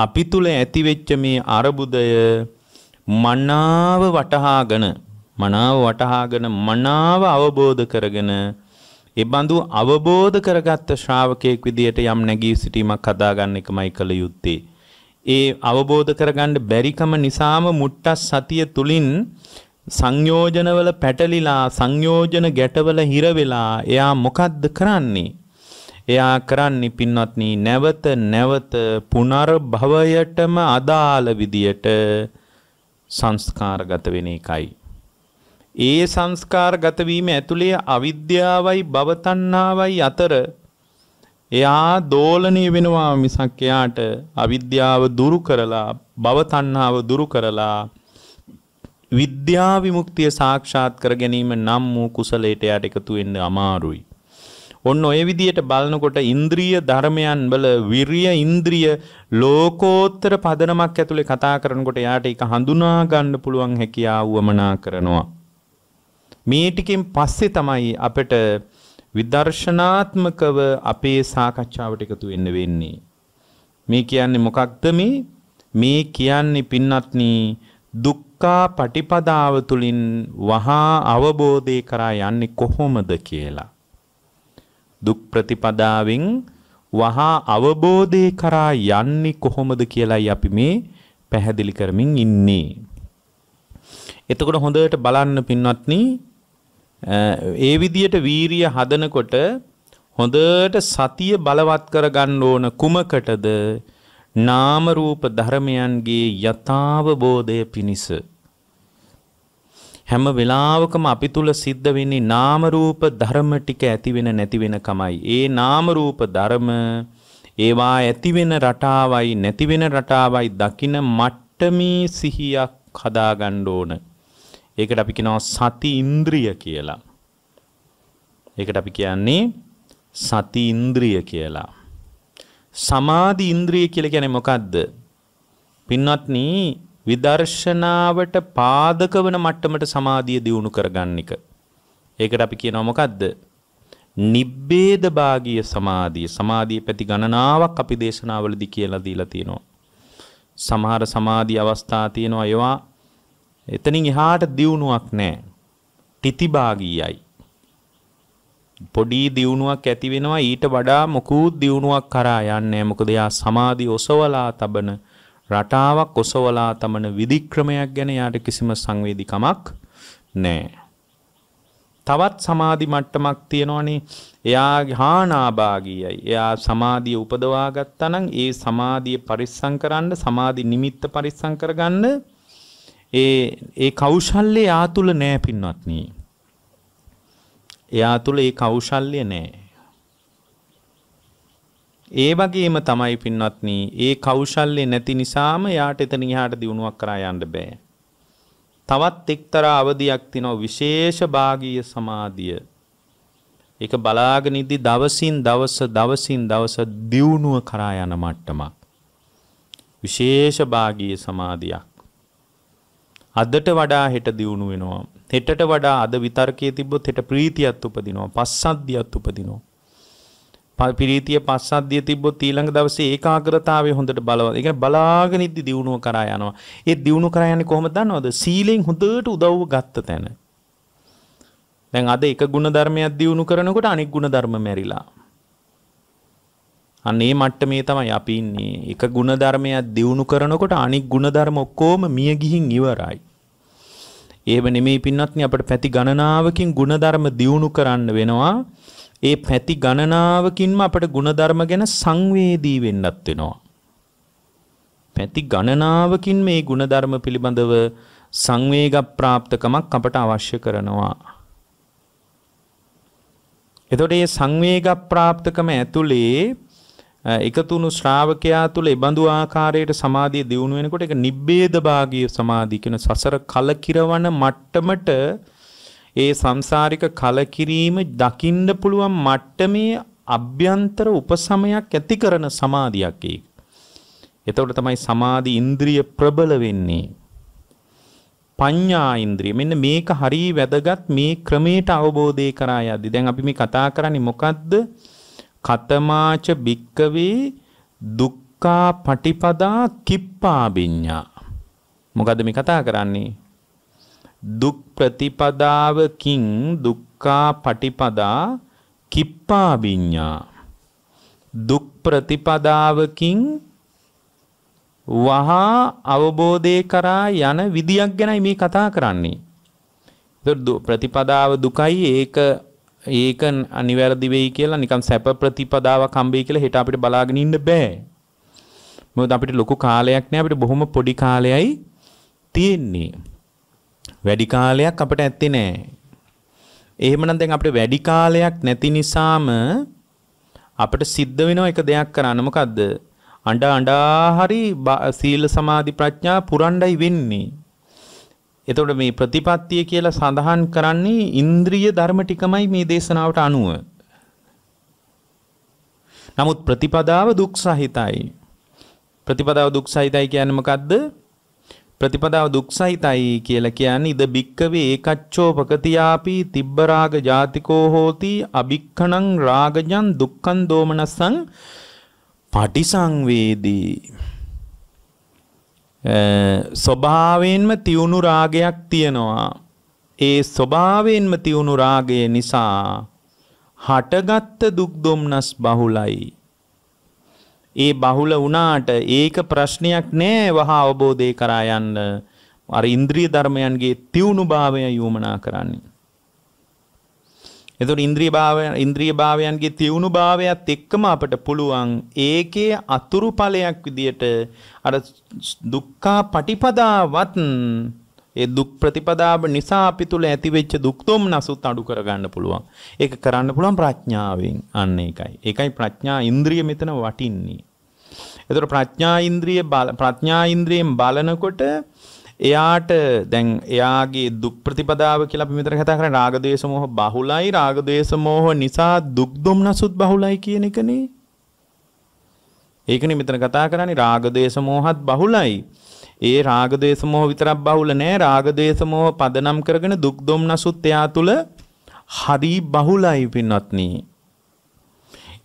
අපි තුල ඇතිවෙච්ච මේ අරබුදය මනාව වටහාගෙන මනාව වටහාගෙන මනාව අවබෝධ කරගෙන ඒ බඳු අවබෝධ කරගත්ත ශ්‍රාවකයෙක් විදියට යම් නැගී සිටීමක් හදාගන්න එකමයි කළ යුත්තේ. ඒ අවබෝධ කරගන්න බැරිකම නිසාම මුට්ටස් සතිය තුලින් සංයෝජනවල පැටලිලා සංයෝජන ගැටවල හිර වෙලා එයා මොකද්ද කරන්නේ? එයා කරන්නේ පින්වත්නි නැවත නැවත පුනර්භවයටම අදාළ විදියට සංස්කාරගත වෙන එකයි. ඒ සංස්කාරගත වීම ඇතුලේ අවිද්‍යාවයි භවතණ්හාවයි අතර එයා දෝලණය වෙනවා මිසක් එයාට අවිද්‍යාව දුරු කරලා භවතණ්හාව දුරු කරලා විද්‍යා විමුක්තිය සාක්ෂාත් කර ගැනීම නම් වූ කුසලයට යට එකතු වෙන්න අමාරුයි. ඔන්න ඔය විදිහට බලනකොට ඉන්ද්‍රිය ධර්මයන් වල විරිය ඉන්ද්‍රිය ලෝකෝත්තර පදනමක් ඇතුලේ කතා කරනකොට යාට ඒක හඳුනා ගන්න පුළුවන් හැකියාව වමනා කරනවා. මේ ටිකෙන් පස්සේ තමයි අපිට විදර්ශනාත්මකව අපේ සාකච්ඡාවට එකතු වෙන්න වෙන්නේ. මේ කියන්නේ මොකක්ද මේ? මේ කියන්නේ පින්වත්නි දුක්ඛා පටිපදාව තුලින් වහා අවබෝධය කරා යන්නේ කොහොමද කියලා. දුක් ප්‍රතිපදාවෙන් වහා අවබෝධය කරා යන්නේ කොහොමද කියලායි අපි මේ පැහැදිලි කරමින් ඉන්නේ. එතකොට හොඳට බලන්න පින්වත්නි ඒ විදියට වීරිය හදනකොට හොඳට සතිය බලවත් කරගන්න ඕන කුමකටද? නාම රූප ධර්මයන්ගේ යථාබෝධය පිණිස හැම වෙලාවකම අපි තුල සිද්ධ වෙන්නේ නාම රූප ධර්ම ටික ඇති වෙන නැති වෙන කමයි. ඒ නාම රූප ධර්ම ඒවා ඇති වෙන රටාවයි නැති වෙන රටාවයි දකින මට්ටමේ සිහියක් හදාගන්න ඕනේ. ඒකට අපි කියනවා සති ඉන්ද්‍රිය කියලා. ඒකට අපි කියන්නේ සති ඉන්ද්‍රිය කියලා. සමාධි ඉන්ද්‍රිය කියලා කියන්නේ මොකද්ද? පින්වත්නි විදර්ශනාවට පාදක වන මට්ටමට සමාධිය දියුණු කරගන්න එක. ඒකට අපි කියනවා මොකද්ද? නිබ්බේද භාගීය සමාධිය. සමාධිය පැති ගණනාවක් අපි දේශනාවලදී කියලා දීලා තියෙනවා. සමහර සමාධි අවස්ථා තියෙනවා ඒවා එතනින් එහාට දියුණුවක් නැහැ. තිතිභාගීයයි. පොඩි දියුණුවක් ඇති වෙනවා ඊට වඩා මොකුත් දියුණුවක් කරා යන්නේ මොකද යා සමාධි ඔසවලා තබන රටාවක් ඔසවලා තමන විධික්‍රමයක් ගැන යාට කිසිම සංවේදිකමක් නැහැ. තවත් සමාධි මට්ටමක් තියෙනවනේ. එයා හානාභාගීයයි. එයා සමාධිය උපදවා ගත්තා නම් ඒ සමාධිය පරිස්සම් කරන්න, සමාධි නිමිත්ත පරිස්සම් කරගන්න ඒ ඒ කෞශල්‍ය යා තුල නෑ පින්වත්නි. එයා තුල ඒ කෞශල්‍ය නෑ. ඒ වගේම තමයි පින්වත්නි ඒ කෞශල්‍ය නැති නිසාම යාට එතන ඉහාට දියුණුවක් කරා යන්න බෑ. තවත් එක්තරා අවධියක් තියෙනවා විශේෂ භාගීය සමාධිය. ඒක බලාගෙන ඉදදී දවසින් දවස දවසින් දවස දියුණුව කරා යන මට්ටමක්. විශේෂ භාගීය සමාධියක්. අදට වඩා හෙට දියුණු වෙනවා. හෙටට වඩා අද විතර්කයේ තිබ්බොත් හෙට ප්‍රීතියත් උපදිනවා. පස්සද්ධියත් උපදිනවා. පිරීතිය පස්සද්ධිය තිබ්බොත් ඊළඟ දවසේ ඒකාග්‍රතාවය හොඳට බලවත්. ඒ කියන්නේ බලාගෙන ඉද්දි දියුණුව කරා යනවා. ඒ දියුණුව කරා යන්නේ කොහොමද දන්නවද? සීලෙන් හොඳට උදව්ව ගත්ත තැන. දැන් අද එක ගුණ ධර්මයක් දියුණු කරනකොට අනෙක් ගුණ ධර්ම මැරිලා. අන්න ඒ මට්ටමේ තමයි අපි ඉන්නේ. එක ගුණ ධර්මයක් දියුණු කරනකොට අනෙක් ගුණ ධර්ම ඔක්කොම මිය ගිහින් ඉවරයි. එහෙම නෙමෙයි පින්වත්නි අපිට පැති ගණනාවකින් ಗುಣධර්ම දියුණු කරන්න වෙනවා. ඒ පැති ගණනාවකින්ම අපිට ಗುಣධර්ම ගැන සංවේදී වෙන්නත් වෙනවා. පැති ගණනාවකින් මේ ಗುಣධර්ම පිළිබඳව සංවේග ප්‍රාප්තකමක් අපට අවශ්‍ය කරනවා. එතකොට මේ සංවේග ප්‍රාප්තකම ඇතුලේ එකතුණු ශ්‍රාවකයා තුල ඒබඳු ආකාරයට සමාධිය දියුණු වෙනකොට ඒක නිබ්බේද භාගීය සමාධිය කියන සසර කලකිරවන මට්ටමට ඒ සංසාරික කලකිරීම දකින්න පුළුවන් මට්ටමේ අභ්‍යන්තර උපසමයක් ඇති කරන සමාධියක් ඒක. එතකොට තමයි සමාධි ඉන්ද්‍රිය ප්‍රබල වෙන්නේ. පඤ්ඤා ඉන්ද්‍රිය මෙන්න මේක හරිය වැදගත් මේ ක්‍රමයට අවබෝධය කරා යද්දි දැන් අපි මේ කතා කරන්නේ මොකද්ද? කතමාච භික්කවේ දුක්ඛා පටිපදා කිප්පා විඤ්ඤා. මොකද මේ කතා කරන්නේ? දුක් ප්‍රතිපදාවකින් දුක්ඛා පටිපදා කිප්පා විඤ්ඤා. දුක් ප්‍රතිපදාවකින් වහා අවබෝධය කරා යන විදියක් ගැනයි මේ කතා කරන්නේ. ප්‍රතිපදාව දුකයි ඒක ඒක අනිවැරදි වෙයි කියලා නිකන් සැප ප්‍රතිපදාවක් හම්බෙයි කියලා හෙට අපිට බලාගෙන ඉන්න බෑ. මොකද අපිට ලොකු කාලයක් නෑ අපිට බොහොම පොඩි කාලයයි තියෙන්නේ. වැඩි කාලයක් අපිට ඇත්තේ නෑ. එහෙමනම් දැන් අපිට වැඩි කාලයක් නැති නිසාම අපිට සිද්ධ වෙනවා එක දෙයක් කරන්න. මොකද්ද? අඬ අඬා හරි සීල සමාධි ප්‍රඥා පුරණ්ඩයි වෙන්නේ. එතකොට මේ ප්‍රතිපත්තිය කියලා සඳහන් කරන්නේ ඉන්ද්‍රිය ධර්ම ටිකමයි මේ දේශනාවට අනුව. නමුත් ප්‍රතිපදාව දුක් සහිතයි. ප්‍රතිපදාව දුක් සහිතයි කියන්නේ මොකද්ද? ප්‍රතිපදාව දුක් සහිතයි කියලා කියන්නේ ඉද බික්කවේ ඒකච්ඡෝ පකතියාපි තිබ්බ රාග ජාතිකෝ හෝති අබික්ඛණං රාගජං දුක්ඛං දෝමනසං පටිසංවේදී ස්වභාවයෙන්ම තියුණු රාගයක් තියෙනවා. ඒ ස්වභාවයෙන්ම තියුණු රාගය නිසා හටගත්ත දුක් දුම්නස් බහුලයි. ඒ බහුල වුණාට ඒක ප්‍රශ්නයක් නෑ වහා අවබෝධය කරා යන්න. අර ඉන්ද්‍රිය ධර්මයන්ගේ තියුණු භාවය යොමනා කරන්නේ. එතකොට ඉන්ද්‍රිය භාවය ඉන්ද්‍රිය භාවයන්ගේ තියුණු භාවයත් එක්කම අපට පුළුවන් ඒකේ අතුරු ඵලයක් විදියට අර දුක්ඛා පටිපදාවත් ඒ දුක් ප්‍රතිපදාව නිසා අපි තුල ඇතිවෙච්ච දුක් දුම්නසුත් අඩු කරගන්න පුළුවන්. ඒක කරන්න පුළුවන් ප්‍රඥාවෙන්. අන්න ඒකයි. ඒකයි ප්‍රඥා ඉන්ද්‍රිය මෙතන වටින්නේ. එතකොට ප්‍රඥා ඉන්ද්‍රිය ප්‍රඥා ඉන්ද්‍රියෙන් බලනකොට එයාට දැන් එයාගේ දුක් ප්‍රතිපදාව කියලා අපි මෙතන කතා කරන්නේ රාග දේශ මොහ බහුලයි රාග දේශ මොහ නිසා දුක් දුම්නසුත් බහුලයි කියන එකනේ ඒකනේ මෙතන කතා කරන්නේ රාග දේශ මොහත් බහුලයි ඒ රාග දේශ මොහ විතරක් බහුල නෑ රාග දේශ මොහ පදනම් කරගෙන දුක් දුම්නසුත් එයා තුල හරි බහුලයි පින්වත්නි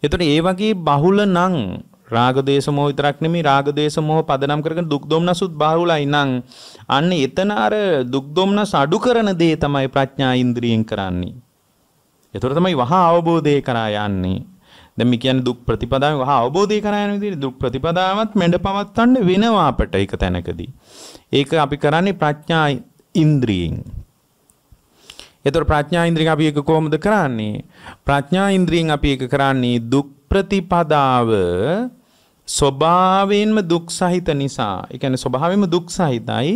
එතකොට ඒ වගේ බහුල නම් රාග දේශ මොහ විතරක් නෙමෙයි රාග දේශ මොහ පදනම් කරගෙන දුක් දොම්නසුත් බාහුලයි නම් අන්න එතන අර දුක් දොම්නස අඩු කරන දේ තමයි ප්‍රඥා ඉන්ද්‍රියෙන් කරන්නේ. ඒතර තමයි වහා අවබෝධය කරා යන්නේ. දැන් මේ කියන්නේ දුක් ප්‍රතිපදාවෙන් වහා අවබෝධය කරා යන විදිහට දුක් ප්‍රතිපදාවත් මැඩ පවත්වන්න වෙනවා අපට ඒක තැනකදී. ඒක අපි කරන්නේ ප්‍රඥා ඉන්ද්‍රියෙන්. ඒතර ප්‍රඥා ඉන්ද්‍රියෙන් අපි ඒක කොහොමද කරන්නේ? ප්‍රඥා ඉන්ද්‍රියෙන් අපි ඒක කරන්නේ දුක් ප්‍රතිපදාව ස්වභාවයෙන්ම දුක් සහිත නිසා ඒ කියන්නේ ස්වභාවයෙන්ම දුක් සහිතයි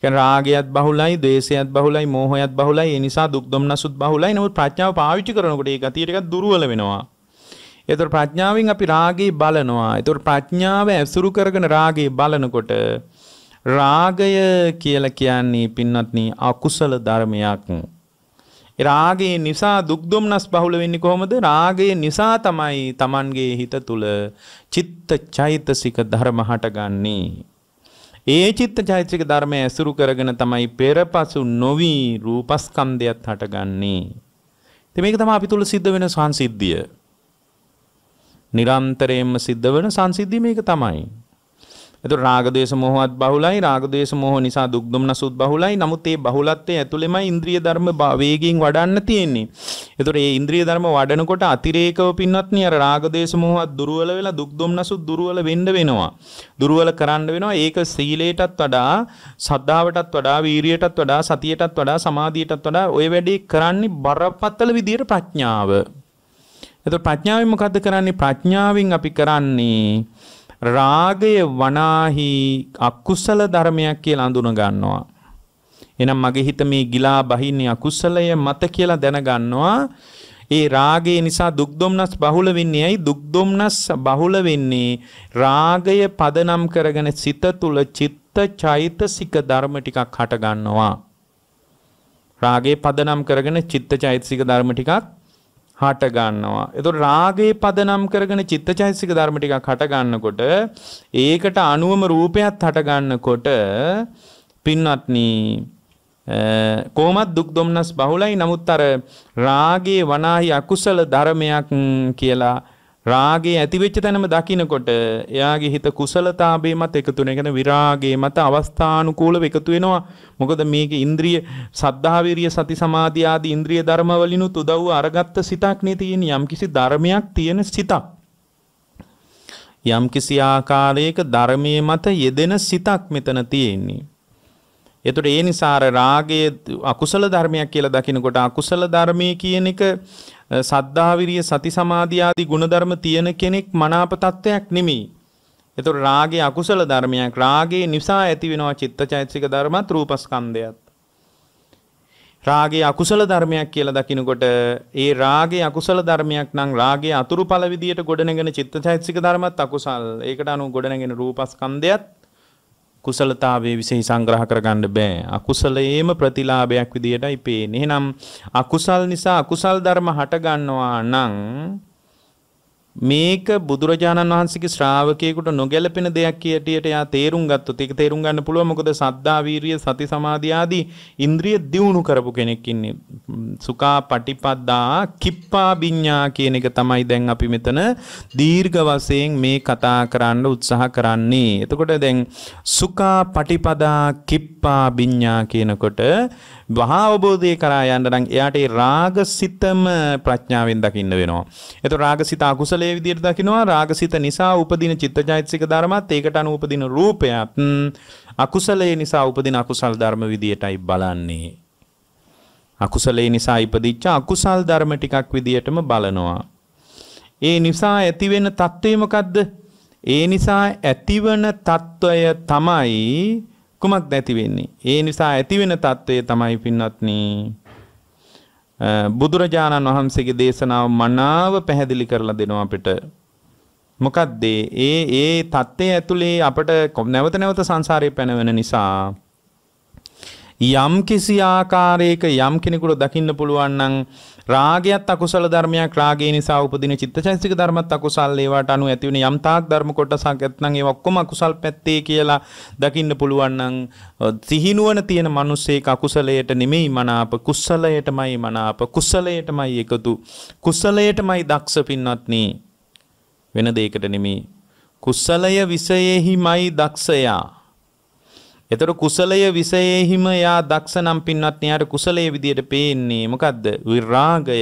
කියන්නේ රාගයත් බහුලයි ද්වේෂයත් බහුලයි මෝහයත් බහුලයි ඒ නිසා දුක් දුම්නසුත් බහුලයි නමුත් ප්‍රඥාව පාවිච්චි කරනකොට ඒ ගතිය ටිකක් දුර්වල වෙනවා ඒතර ප්‍රඥාවෙන් අපි රාගේ බලනවා ඒතර ප්‍රඥාව ඇසුරු කරගෙන රාගේ බලනකොට රාගය කියලා කියන්නේ පින්වත්නි අකුසල ධර්මයක් රාගයේ නිසා දුක් දුම්නස් බහුල වෙන්නේ කොහොමද? රාගයේ නිසා තමයි Tamanගේ හිත තුල චිත්ත චෛතසික ධර්ම හටගන්නේ. ඒ චිත්ත චෛතසික ධර්මය ඇසුරු කරගෙන තමයි පෙරපසු නොවි රූපස්කන්ධයත් හටගන්නේ. ඉතින් මේක තමයි අපි තුල සිද්ධ වෙන සංසිද්ධිය. නිරන්තරයෙන්ම සිද්ධ වෙන සංසිද්ධිය මේක තමයි. එතකොට රාග දේශ මොහොත් බහුලයි රාග දේශ මොහ නිසා දුක් දුම්නසුත් බහුලයි නමුත් ඒ බහුලත්වයේ ඇතුළෙමයි ඉන්ද්‍රිය ධර්ම වේගයෙන් වඩන්න තියෙන්නේ. එතකොට මේ ඉන්ද්‍රිය ධර්ම වඩනකොට අතිරේකව පින්වත්නි අර රාග දේශ මොහොත් දුර්වල වෙලා දුක් දුම්නසුත් දුර්වල වෙන්න වෙනවා. දුර්වල කරන්න වෙනවා. ඒක සීලයටත් වඩා සද්ධාවටත් වඩා වීරියටත් වඩා සතියටත් වඩා සමාධියටත් වඩා ওই වැඩේ කරන්නේ බරපතල විදියට ප්‍රඥාව. එතකොට ප්‍රඥාවෙන් මොකද්ද කරන්නේ? ප්‍රඥාවෙන් අපි කරන්නේ රාගය වනාහි අකුසල ධර්මයක් කියලා අඳුන ගන්නවා. එහෙනම් මගේ හිත මේ ගිලා බහින්නේ අකුසලය මත කියලා දැනගන්නවා. ඒ රාගය නිසා දුක් දුම්නස් බහුල වෙන්නේ ඇයි දුක් දුම්නස් බහුල වෙන්නේ රාගය පදනම් කරගෙන සිත තුල චිත්ත චෛතසික ධර්ම ටිකක් හට ගන්නවා රාගය පදනම් කරගෙන චිත්ත චෛතසික ධර්ම ටිකක් හට ගන්නවා. එතකොට රාගේ පදනම් කරගෙන චිත්තචෛසික ධර්ම ටිකක් හට ගන්නකොට ඒකට අනුවම රූපයත් හට ගන්නකොට පින්වත්නි කොහොමත් දුක් දුම්නස් බහුලයි නමුත් අර රාගේ වනාහි අකුසල ධර්මයක් කියලා රාගේ ඇතිවෙච්ච තැනම දකිනකොට එයාගේ හිත කුසලතාබේ මත එකතු වෙන. ඒ කියන්නේ විරාගේ මත අවස්ථානුකූලව එකතු වෙනවා. මොකද මේක ඉන්ද්‍රිය සද්ධාවිරිය සති සමාධි ආදී ඉන්ද්‍රිය ධර්ම වලිනුත් උදව්ව අරගත්ත සිතක් නේ තියෙන. යම්කිසි ධර්මයක් තියෙන සිතක්. යම්කිසි ආකාරයක ධර්මයේ මත යෙදෙන සිතක් මෙතන තියෙන්නේ. එතකොට ඒ නිසා රාගයේ අකුසල ධර්මයක් කියලා දකිනකොට අකුසල ධර්මයේ කියන එක සද්ධාවිරිය සති සමාධිය ආදී ගුණධර්ම තියෙන කෙනෙක් මනාප තත්වයක් නෙමෙයි. ඒතොර රාගේ අකුසල ධර්මයක්. රාගේ නිසා ඇතිවෙනවා චිත්තචෛතසික ධර්මත් රූපස්කන්ධයත්. රාගේ අකුසල ධර්මයක් කියලා දකිනකොට ඒ රාගේ අකුසල ධර්මයක් නම් රාගේ අතුරුඵල විදියට ගොඩනගෙන චිත්තචෛතසික ධර්මත් අකුසල්. ඒකට අනුව ගොඩනගෙන රූපස්කන්ධයත් කුසලතාවයේ විශේෂ සංග්‍රහ කරගන්න බෑ. අකුසලයේම ප්‍රතිලාභයක් විදියටයි පේන්නේ. එහෙනම් අකුසල් නිසා අකුසල් ධර්ම හට ගන්නවා නම් මේක බුදුරජාණන් වහන්සේගේ ශ්‍රාවකයෙකුට නොගැලපෙන දෙයක් කියටියට එයා තේරුම් ගත්තොත් ඒක තේරුම් ගන්න පුළුවන් මොකද සද්දා වීරිය සති සමාධි ආදී ඉන්ද්‍රිය දියුණු කරපු කෙනෙක් ඉන්නේ සුඛා පටිපදා කිප්පා විඤ්ඤා කියන එක තමයි දැන් අපි මෙතන දීර්ඝ වශයෙන් මේ කතා කරන්න උත්සාහ කරන්නේ එතකොට දැන් සුඛා පටිපදා කිප්පා විඤ්ඤා කියනකොට වහා අවබෝධය කරා යන්න නම් එයාට ඒ රාගසිතම ප්‍රඥාවෙන් දකින්න වෙනවා. ඒතකොට රාගසිත අකුසලයේ විදිහට දකිනවා රාගසිත නිසා උපදින චිත්තජෛතසික ධර්මات ඒකට අනුව උපදින රූපයත් අකුසලයේ නිසා උපදින අකුසල් ධර්ම විදියටයි බලන්නේ. අකුසලේ නිසා ඉපදිච්ච අකුසල් ධර්ම ටිකක් විදියටම බලනවා. ඒ නිසා ඇතිවෙන తත්වේ මොකද්ද? ඒ නිසා ඇතිවන తত্ত্বය තමයි කුමක්ද ඇති වෙන්නේ? ඒ නිසා ඇති වෙන తත්වයේ තමයි පින්වත්නි බුදුරජාණන් වහන්සේගේ දේශනාව මනාව පැහැදිලි කරලා දෙනවා අපිට. මොකක්ද ඒ ඒ தත්ත්වය ඇතුලේ අපට නැවත නැවත සංසාරේ පැනවෙන නිසා යම් කිසි ආකාරයක යම් කෙනෙකුට දකින්න පුළුවන් නම් රාගයත් අකුසල ධර්මයක් රාගය නිසා උපදින චිත්තචෛතසික ධර්මත් අකුසල් ඒවට අනු ඇති වෙන යම් තාක් ධර්ම කොටසක් ඇත්නම් ඒව ඔක්කොම අකුසල් පැත්තේ කියලා දකින්න පුළුවන් නම් සිහිනුවන තියෙන මිනිස්සෙක් අකුසලයට නෙමෙයි මනාප කුසලයටමයි මනාප කුසලයටමයි එකතු කුසලයටමයි දක්ෂ පින්වත්නි වෙන දෙයකට නෙමෙයි කුසලය විසයෙහිමයි දක්ෂයා එතකොට කුසලය විසයෙහිම යා දක්ෂ නම් පින්වත් එයාට කුසලයේ විදියට පේන්නේ මොකද්ද? විරාගය.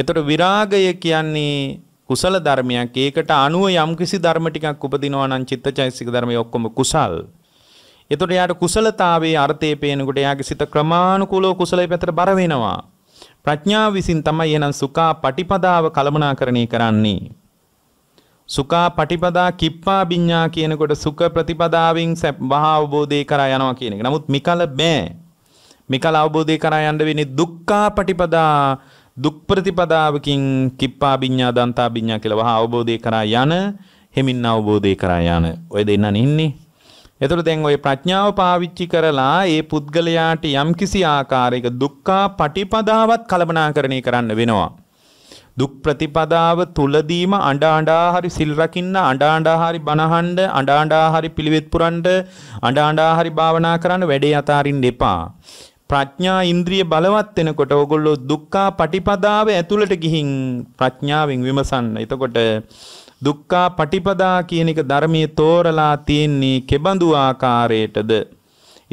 එතකොට විරාගය කියන්නේ කුසල ධර්මයක්. ඒකට අනුව යම්කිසි ධර්ම ටිකක් උපදිනවා නම් චිත්තචෛසික ධර්මයේ ඔක්කොම කුසල්. එතකොට යාට කුසලතාවයේ අර්ථය පේනකොට යාගේ සිත ක්‍රමානුකූලව කුසලයේ පැත්තට බර වෙනවා. ප්‍රඥාව විසින් තමයි එහෙනම් සුඛා පටිපදාව කළමනාකරණය කරන්නේ. සුකා පටිපදා කිප්පා විඤ්ඤා කියනකොට සුඛ ප්‍රතිපදාවෙන් වහා අවබෝධය කරා යනවා කියන එක. නමුත් මිකල බෑ. මිකල අවබෝධය කරා යන්න වෙන්නේ දුක්ඛා පටිපදා දුක් ප්‍රතිපදාවකින් කිප්පා විඤ්ඤා දන්තා විඤ්ඤා කියලා වහා අවබෝධය කරා යන හිමින් අවබෝධය කරා යන ඔය දෙන්නන් ඉන්නේ. එතකොට දැන් ওই ප්‍රඥාව පාවිච්චි කරලා ඒ පුද්ගලයාට යම්කිසි ආකාරයක දුක්ඛා පටිපදාවත් කළමනාකරණය කරන්න වෙනවා. දුක් ප්‍රතිපදාව තුලදීම අඬ අඬා හරි සිල් රකින්න අඬ අඬා හරි බණහඬ අඬ අඬා හරි පිළිවෙත් පුරන්න අඬ අඬා හරි භාවනා කරන්න වැඩේ අතාරින්න එපා ප්‍රඥා ඉන්ද්‍රිය බලවත් වෙනකොට ඕගොල්ලෝ දුක්ඛා පටිපදාව ඇතුළට ගිහින් ප්‍රඥාවෙන් විමසන්න. එතකොට දුක්ඛා පටිපදා කියන එක ධර්මයේ තෝරලා තියෙන්නේ කෙබඳු ආකාරයටද?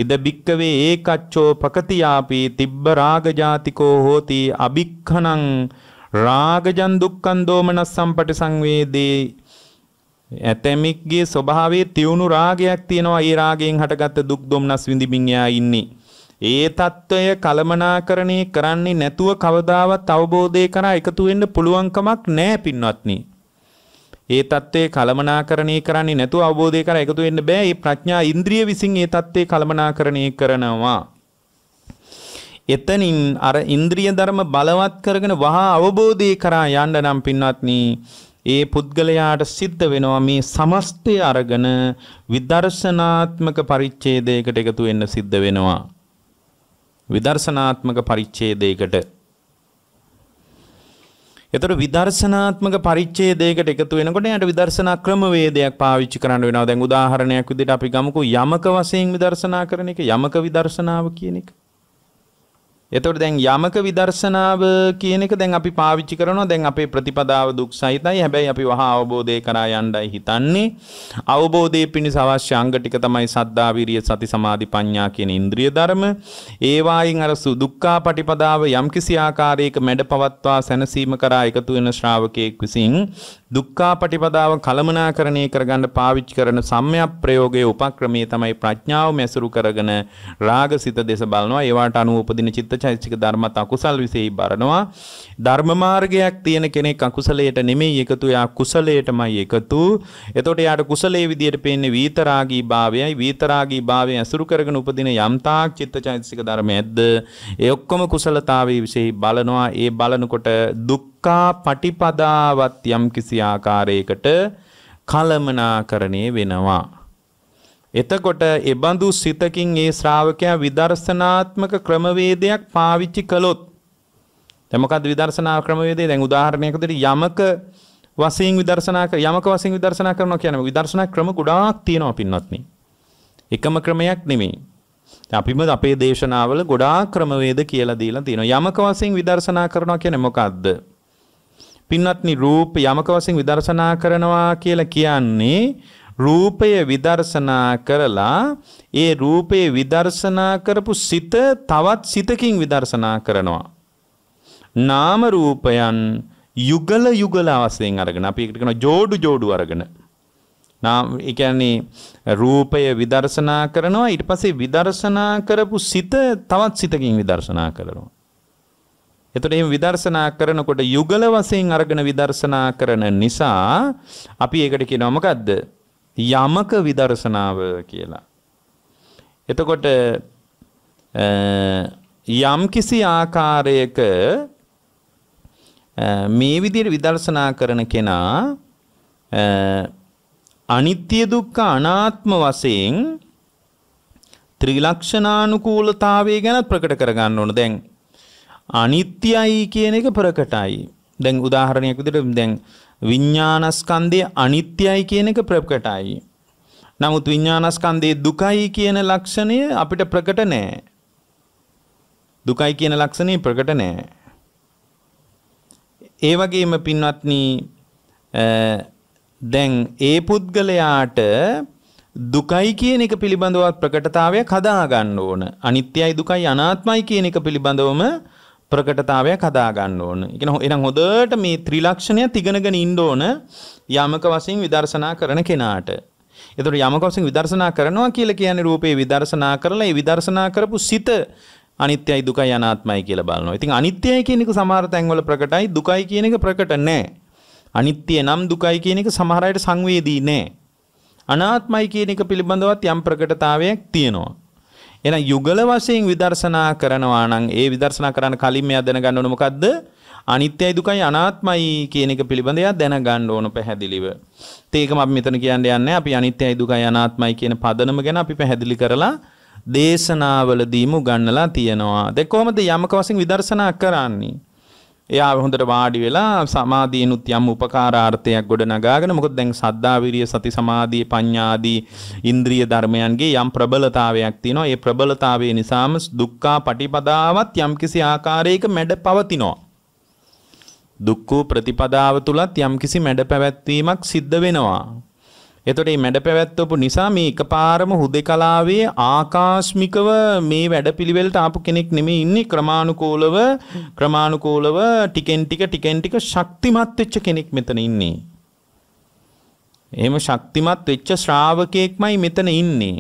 ඉද බික්කවේ ඒකච්චෝ පකතියාපි තිබ්බ රාග ජාතිකෝ හෝති අබික්ඛණං රාගජන් දුක්ඛන් දෝමනස් සම්පටි සංවේදී ඇතැමෙක්ගේ ස්වභාවයේ තියුණු රාගයක් තියෙනවා ඒ රාගයෙන් හටගත්ත දුක් දොම්නස් විඳිමින් යා ඉන්නේ ඒ తত্ত্বය කලමනාකරණේ කරන්නේ නැතුව කවදාවත් අවබෝධය කරා එකතු වෙන්න පුළුවන්කමක් නැහැ පින්වත්නි. ඒ తত্ত্বය කලමනාකරණේ කරන්නේ නැතුව අවබෝධය කරා එකතු වෙන්න බෑ. මේ ප්‍රඥා ඉන්ද්‍රිය විසින් ඒ తত্ত্বය කලමනාකරණේ කරනවා. එතනින් අර ඉන්ද්‍රිය ධර්ම බලවත් කරගෙන වහා අවබෝධය කරා යන්න නම් පින්වත්නි ඒ පුද්ගලයාට සිද්ධ වෙනවා මේ සමස්තය අරගෙන විදර්ශනාත්මක පරිච්ඡේදයකට එකතු වෙන්න සිද්ධ වෙනවා විදර්ශනාත්මක පරිච්ඡේදයකට එතකොට විදර්ශනාත්මක පරිච්ඡේදයකට එකතු වෙනකොට එයාට විදර්ශනා ක්‍රමවේදයක් පාවිච්චි කරන්න වෙනවා දැන් උදාහරණයක් විදිහට අපි ගමුකෝ යමක වශයෙන් විදර්ශනා කරන එක යමක විදර්ශනාව කියන එක එතකොට දැන් යමක විදර්ශනාව කියන එක දැන් අපි පාවිච්චි කරනවා දැන් අපේ ප්‍රතිපදාව දුක් සහිතයි හැබැයි අපි වහා අවබෝධය කරා යන්නයි හිතන්නේ අවබෝධයේ පිණිස අවශ්‍ය අංග ටික තමයි සද්ධා විරිය සති සමාධි ප්‍රඥා කියන ඉන්ද්‍රිය ධර්ම ඒවායින් අර දුක්ඛා පටිපදාව යම්කිසි ආකාරයක මැඩ පවත්වා සැනසීම කරා එකතු වෙන ශ්‍රාවකයෙක් විසින් දුක්ඛාපටිපදාව කලමනාකරණය කරගන්න පාවිච්චි කරන සම්‍යක් ප්‍රයෝගයේ උපක්‍රමයේ තමයි ප්‍රඥාව මෙසුරු කරගෙන රාගසිත දේශ බලනවා. ඒවට අනුව උපදින චිත්තචෛතසික ධර්මත් අකුසල් විසෙයි බරනවා. ධර්ම මාර්ගයක් තියෙන කෙනෙක් අකුසලයට නෙමෙයි එකතු, එයා කුසලයටමයි එකතු. එතකොට එයාට කුසලයේ විදියට පේන්නේ වීතරාගී භාවයයි. වීතරාගී භාවය ඇසුරු කරගෙන උපදින යම්තාක් චිත්තචෛතසික ධර්ම ඇද්ද? ඒ ඔක්කොම කුසලතාවයේ විසෙයි බලනවා. ඒ බලනකොට දුක් දුක්ඛා පටිපදාවත් යම් කිසි ආකාරයකට කලමනාකරණය වෙනවා. එතකොට එබඳු සිතකින් ඒ ශ්‍රාවකයා විදර්ශනාත්මක ක්‍රමවේදයක් පාවිච්චි කළොත් දැන් මොකද්ද විදර්ශනා ක්‍රමවේදය? දැන් උදාහරණයක් විදිහට යමක වශයෙන් විදර්ශනා යමක වශයෙන් විදර්ශනා කරනවා කියන්නේ විදර්ශනා ක්‍රම ගොඩාක් තියෙනවා පින්වත්නි. එකම ක්‍රමයක් නෙමෙයි. අපිම අපේ දේශනාවල ගොඩාක් ක්‍රමවේද කියලා දීලා තියෙනවා. යමක වශයෙන් විදර්ශනා කරනවා කියන්නේ මොකද්ද? පින්වත්නි රූප යමක වශයෙන් විදර්ශනා කරනවා කියලා කියන්නේ රූපය විදර්ශනා කරලා ඒ රූපේ විදර්ශනා කරපු සිත තවත් සිතකින් විදර්ශනා කරනවා. නාම රූපයන් යුගල යුගල වශයෙන් අරගෙන අපි ඒකට කියනවා جوړු جوړු අරගෙන. නාම ඒ කියන්නේ රූපය විදර්ශනා කරනවා ඊට පස්සේ විදර්ශනා කරපු සිත තවත් සිතකින් විදර්ශනා කරනවා. එතකොට එහෙම විදර්ශනා කරනකොට යුගල වශයෙන් අරගෙන විදර්ශනා කරන නිසා අපි ඒකට කියනවා මොකද්ද? යමක විදර්ශනාව කියලා. එතකොට යම් කිසි ආකාරයක මේ විදිහට විදර්ශනා කරන කෙනා අනිත්‍ය දුක්ඛ අනාත්ම වශයෙන් ත්‍රිලක්ෂණානුකූලතාවය ගැන ප්‍රකට කරගන්න ඕන. දැන් අනිත්‍යයි කියන එක ප්‍රකටයි. දැන් උදාහරණයක් විදිහට දැන් විඥානස්කන්ධය අනිත්‍යයි කියන එක ප්‍රකටයි. නමුත් විඥානස්කන්ධයේ දුකයි කියන ලක්ෂණය අපිට ප්‍රකට නෑ. දුකයි කියන ලක්ෂණය ප්‍රකට නෑ. ඒ වගේම පින්වත්නි දැන් ඒ පුද්ගලයාට දුකයි කියන එක පිළිබඳව ප්‍රකටතාවයක් හදා ගන්න ඕන. අනිත්‍යයි දුකයි අනාත්මයි කියන එක පිළිබඳවම ප්‍රකටතාවයක් හදා ගන්න ඕන. එහෙනම් හොඳට මේ ත්‍රිලක්ෂණය තිගනගෙන ඉන්න ඕන යමක වශයෙන් විදර්ශනා කරන කෙනාට. එතකොට යමක වශයෙන් විදර්ශනා කරනවා කියලා කියන්නේ රූපේ විදර්ශනා කරලා ඒ විදර්ශනා කරපු සිත අනිත්‍යයි දුකයි අනාත්මයි කියලා බලනවා. ඉතින් අනිත්‍යයි කියන එක සමහර තැන්වල ප්‍රකටයි දුකයි කියන එක ප්‍රකට නැහැ. අනිත්‍ය නම් දුකයි කියන එක සමහර අයට සංවේදී නැහැ. අනාත්මයි කියන එක පිළිබඳවත් යම් ප්‍රකටතාවයක් තියෙනවා. එහෙනම් යුගල වශයෙන් විදර්ශනා කරනවා නම් ඒ විදර්ශනා කරන්න කලින් මෙයා දැනගන්න ඕන මොකද්ද? අනිත්‍යයි දුකයි අනාත්මයි කියන එක පිළිබඳව එයා දැනගන්න ඕන පැහැදිලිව. ඒකම අපි මෙතන කියන්න යන්නේ අපි අනිත්‍යයි දුකයි අනාත්මයි කියන පදනම ගැන අපි පැහැදිලි කරලා දේශනාවලදීම උගන්වලා තියෙනවා. දැන් කොහොමද යමක වශයෙන් විදර්ශනා කරන්නේ? එයා හොඳට වාඩි වෙලා සමාධියනුත් යම් උපකාරාර්ථයක් ගොඩ නගාගෙන මොකද දැන් සද්දා විරිය සති සමාධි පඤ්ඤාදී ඉන්ද්‍රිය ධර්මයන්ගේ යම් ප්‍රබලතාවයක් තියෙනවා. ඒ ප්‍රබලතාවය නිසාම දුක්ඛා පටිපදාවත් යම්කිසි ආකාරයක මැඩ පවතිනවා. දුක්ඛ ප්‍රතිපදාව තුලත් යම්කිසි මැඩ පැවැත්වීමක් සිද්ධ වෙනවා. එතකොට මේ මැඩ පැවැත්වපු නිසා මේ එකපාරම හුදේකලාවේ ආකාස්මිකව මේ වැඩපිළිවෙලට ආපු කෙනෙක් නෙමෙයි ඉන්නේ ක්‍රමානුකූලව ක්‍රමානුකූලව ටිකෙන් ටික ටිකෙන් ටික ශක්තිමත් වෙච්ච කෙනෙක් මෙතන ඉන්නේ. එහෙම ශක්තිමත් වෙච්ච ශ්‍රාවකයෙක්මයි මෙතන ඉන්නේ.